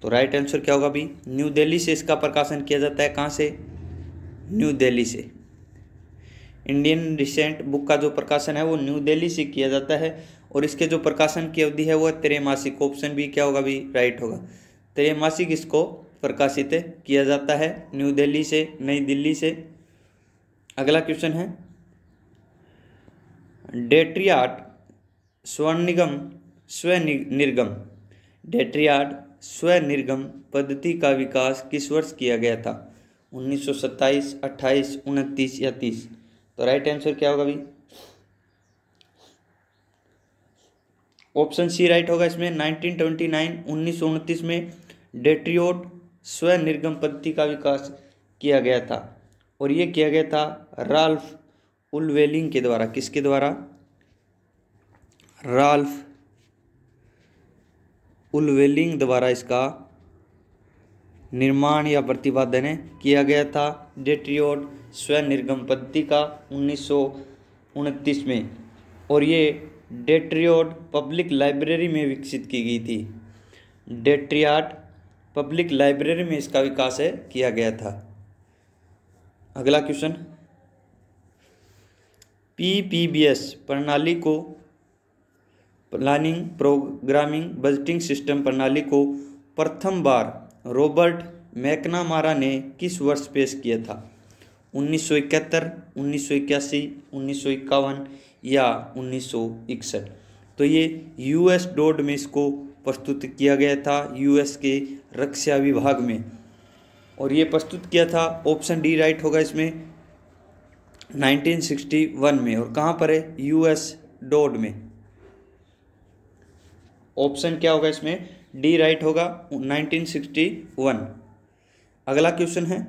Speaker 1: तो राइट आंसर क्या होगा अभी न्यू दिल्ली से इसका प्रकाशन किया जाता है कहाँ से न्यू दिल्ली से इंडियन रिसेंट बुक का जो प्रकाशन है वो न्यू दिल्ली से किया जाता है और इसके जो प्रकाशन की अवधि है वो त्रैमासिक ऑप्शन भी क्या होगा भी राइट होगा त्रैमासिक इसको प्रकाशित किया जाता है न्यू दिल्ली से नई दिल्ली से अगला क्वेश्चन है डेट्रियाट स्वर्णिगम स्वनिर्गम डेट्रियाट स्वनिर्गम पद्धति का विकास किस वर्ष किया गया था 1927, 28, 29 या 30 तो राइट आंसर क्या होगा भाई ऑप्शन सी राइट होगा इसमें 1929, 1929 में डेट्रियोट स्वनिर्गम पद्धति का विकास किया गया था और ये किया गया था राल्फ उलवेलिंग के द्वारा किसके द्वारा राल्फ उलवेलिंग द्वारा इसका निर्माण या प्रतिपादन किया गया था डेट्रियोड स्वनिर्गम पद्धति का उन्नीस में और ये डेट्रियोड पब्लिक लाइब्रेरी में विकसित की गई थी डेट्रियाट पब्लिक लाइब्रेरी में इसका विकास है किया गया था अगला question P P B S प्रणाली को प्लानिंग प्रोग्रामिंग बजटिंग सिस्टम प्रणाली को प्रथम बार रॉबर्ट मैकनामारा ने किस वर्ष पेश किया था उन्नीस सौ इकहत्तर उन्नीस सौ इक्यासी उन्नीस सौ इक्यावन या उन्नीस सौ इकसठ तो ये यूएस डॉट में इसको प्रस्तुत किया गया था यूएस के रक्षा विभाग में और ये प्रस्तुत किया था ऑप्शन डी राइट होगा इसमें 1961 में और कहाँ पर है यूएस डोड में ऑप्शन क्या होगा इसमें डी राइट होगा 1961 अगला क्वेश्चन है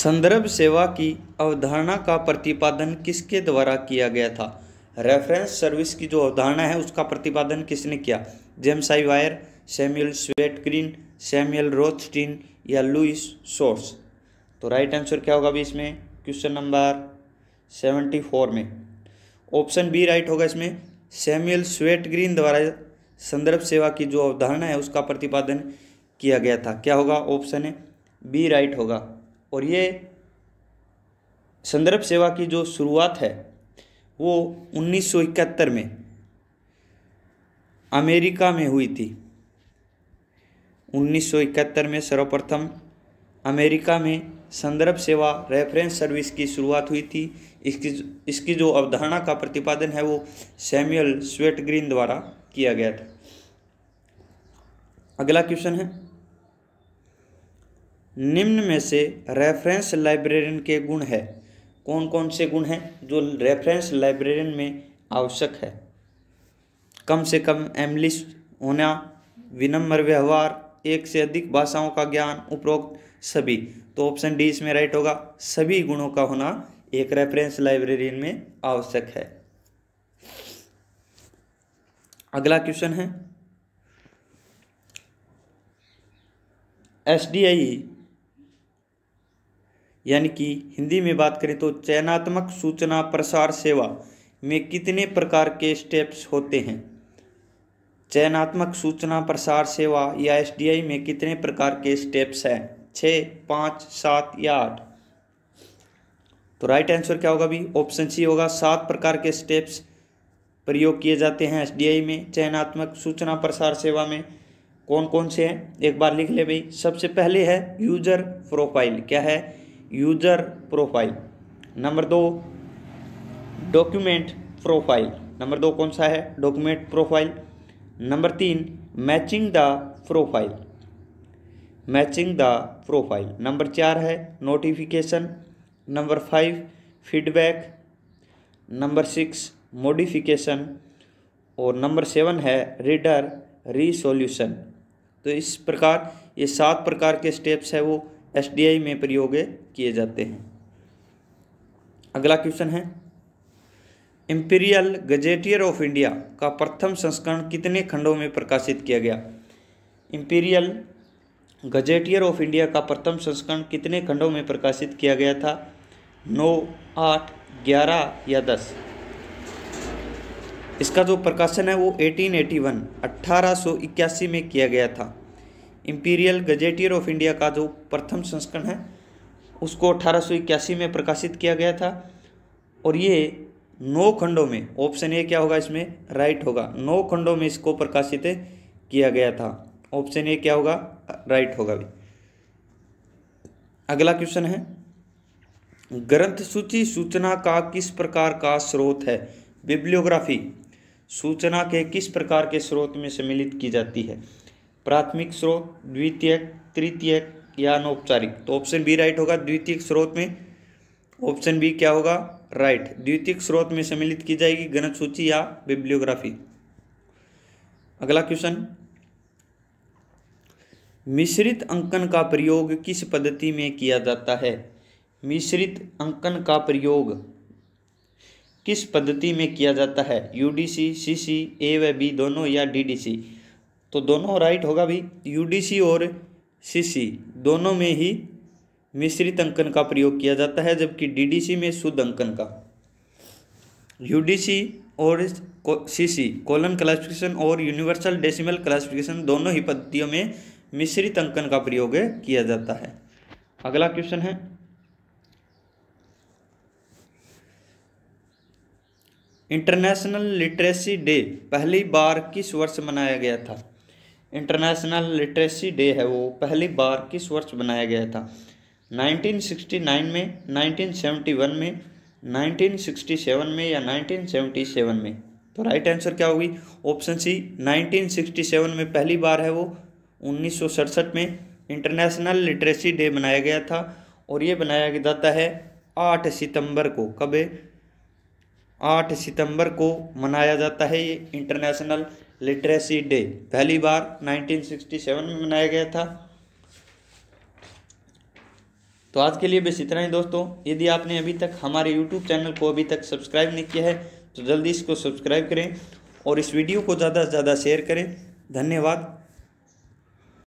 Speaker 1: संदर्भ सेवा की अवधारणा का प्रतिपादन किसके द्वारा किया गया था रेफरेंस सर्विस की जो अवधारणा है उसका प्रतिपादन किसने किया James I Wyer Samuel Swett Green Samuel Rothstein या लुइस सोर्स तो राइट आंसर क्या होगा अभी इसमें क्वेश्चन नंबर सेवेंटी फोर में ऑप्शन बी राइट होगा इसमें सैम्यूल स्वेट ग्रीन द्वारा संदर्भ सेवा की जो अवधारणा है उसका प्रतिपादन किया गया था क्या होगा ऑप्शन है बी राइट होगा और ये संदर्भ सेवा की जो शुरुआत है वो इकहत्तर में अमेरिका में हुई थी 1971 में सर्वप्रथम अमेरिका में संदर्भ सेवा रेफरेंस सर्विस की शुरुआत हुई थी इसकी इसकी जो अवधारणा का प्रतिपादन है वो सैमुअल स्वेट ग्रीन द्वारा किया गया था अगला क्वेश्चन है निम्न में से रेफरेंस लाइब्रेरियन के गुण है कौन कौन से गुण हैं जो रेफरेंस लाइब्रेरियन में आवश्यक है कम से कम एमलिस होना विनम्र व्यवहार एक से अधिक भाषाओं का ज्ञान उपरोक्त सभी तो ऑप्शन डी इसमें राइट होगा सभी गुणों का होना एक रेफरेंस लाइब्रेरियन में आवश्यक है अगला क्वेश्चन है एस डी आई यानी कि हिंदी में बात करें तो चयनात्मक सूचना प्रसार सेवा में कितने प्रकार के स्टेप्स होते हैं चयनात्मक सूचना प्रसार सेवा या एस में कितने प्रकार के स्टेप्स हैं छः पाँच सात या आठ तो राइट आंसर क्या होगा भी ऑप्शन सी होगा सात प्रकार के स्टेप्स प्रयोग किए जाते हैं एस में चयनात्मक सूचना प्रसार सेवा में कौन कौन से हैं एक बार लिख ले भाई सबसे पहले है यूजर प्रोफाइल क्या है यूजर प्रोफाइल नंबर दो डॉक्यूमेंट प्रोफाइल नंबर दो कौन सा है डॉक्यूमेंट प्रोफाइल नंबर तीन matching the profile matching the profile number चार है notification number five feedback number six modification और नंबर सेवन है रीडर रिसोल्यूशन तो इस प्रकार ये सात प्रकार के स्टेप्स है वो एस में प्रयोग किए जाते हैं अगला क्वेश्चन है इम्पीरियल गजेटियर ऑफ इंडिया का प्रथम संस्करण कितने खंडों में प्रकाशित किया गया इम्पीरियल गजेटियर ऑफ इंडिया का प्रथम संस्करण कितने खंडों में प्रकाशित किया गया था नौ आठ ग्यारह या दस इसका जो प्रकाशन है वो 1881 1881 में किया गया था इम्पीरियल गजेटियर ऑफ इंडिया का जो प्रथम संस्करण है उसको अठारह में प्रकाशित किया गया था और ये नौ खंडों में ऑप्शन ए क्या होगा इसमें राइट होगा नौ खंडों में इसको प्रकाशित किया गया था ऑप्शन ए क्या होगा राइट होगा भी अगला क्वेश्चन है ग्रंथ सूची सूचना का किस प्रकार का स्रोत है बिब्लियोग्राफी सूचना के किस प्रकार के स्रोत में सम्मिलित की जाती है प्राथमिक स्रोत द्वितीय तृतीय या अनौपचारिक तो ऑप्शन बी राइट होगा द्वितीय स्रोत में ऑप्शन बी क्या होगा राइट द्वितीय स्रोत में सम्मिलित की जाएगी गणित सूची या बिब्लियोग्राफी अगला क्वेश्चन मिश्रित अंकन का प्रयोग किस पद्धति में किया जाता है मिश्रित अंकन का प्रयोग किस पद्धति में किया जाता है यूडीसी सीसी ए व बी दोनों या डीडीसी तो दोनों राइट होगा भी यूडीसी और सीसी दोनों में ही मिश्रित अंकन का प्रयोग किया जाता है जबकि डीडीसी में शुद्ध अंकन का यूडीसी और सीसी कॉलन क्लासिफिकेशन और यूनिवर्सल डेसिमल क्लासिफिकेशन दोनों ही पद्धतियों में मिश्रित अंकन का प्रयोग किया जाता है अगला क्वेश्चन है इंटरनेशनल लिटरेसी डे पहली बार किस वर्ष मनाया गया था इंटरनेशनल लिटरेसी डे है वो पहली बार किस वर्ष बनाया गया था 1969 में 1971 में 1967 में या 1977 में तो राइट आंसर क्या होगी ऑप्शन सी 1967 में पहली बार है वो उन्नीस में इंटरनेशनल लिटरेसी डे बनाया गया था और ये बनाया जाता है 8 सितंबर को कब 8 सितंबर को मनाया जाता है ये इंटरनेशनल लिटरेसी डे पहली बार 1967 में मनाया गया था तो आज के लिए बस इतना ही दोस्तों यदि आपने अभी तक हमारे यूट्यूब चैनल को अभी तक सब्सक्राइब नहीं किया है तो जल्दी इसको सब्सक्राइब करें और इस वीडियो को ज़्यादा से ज़्यादा शेयर करें धन्यवाद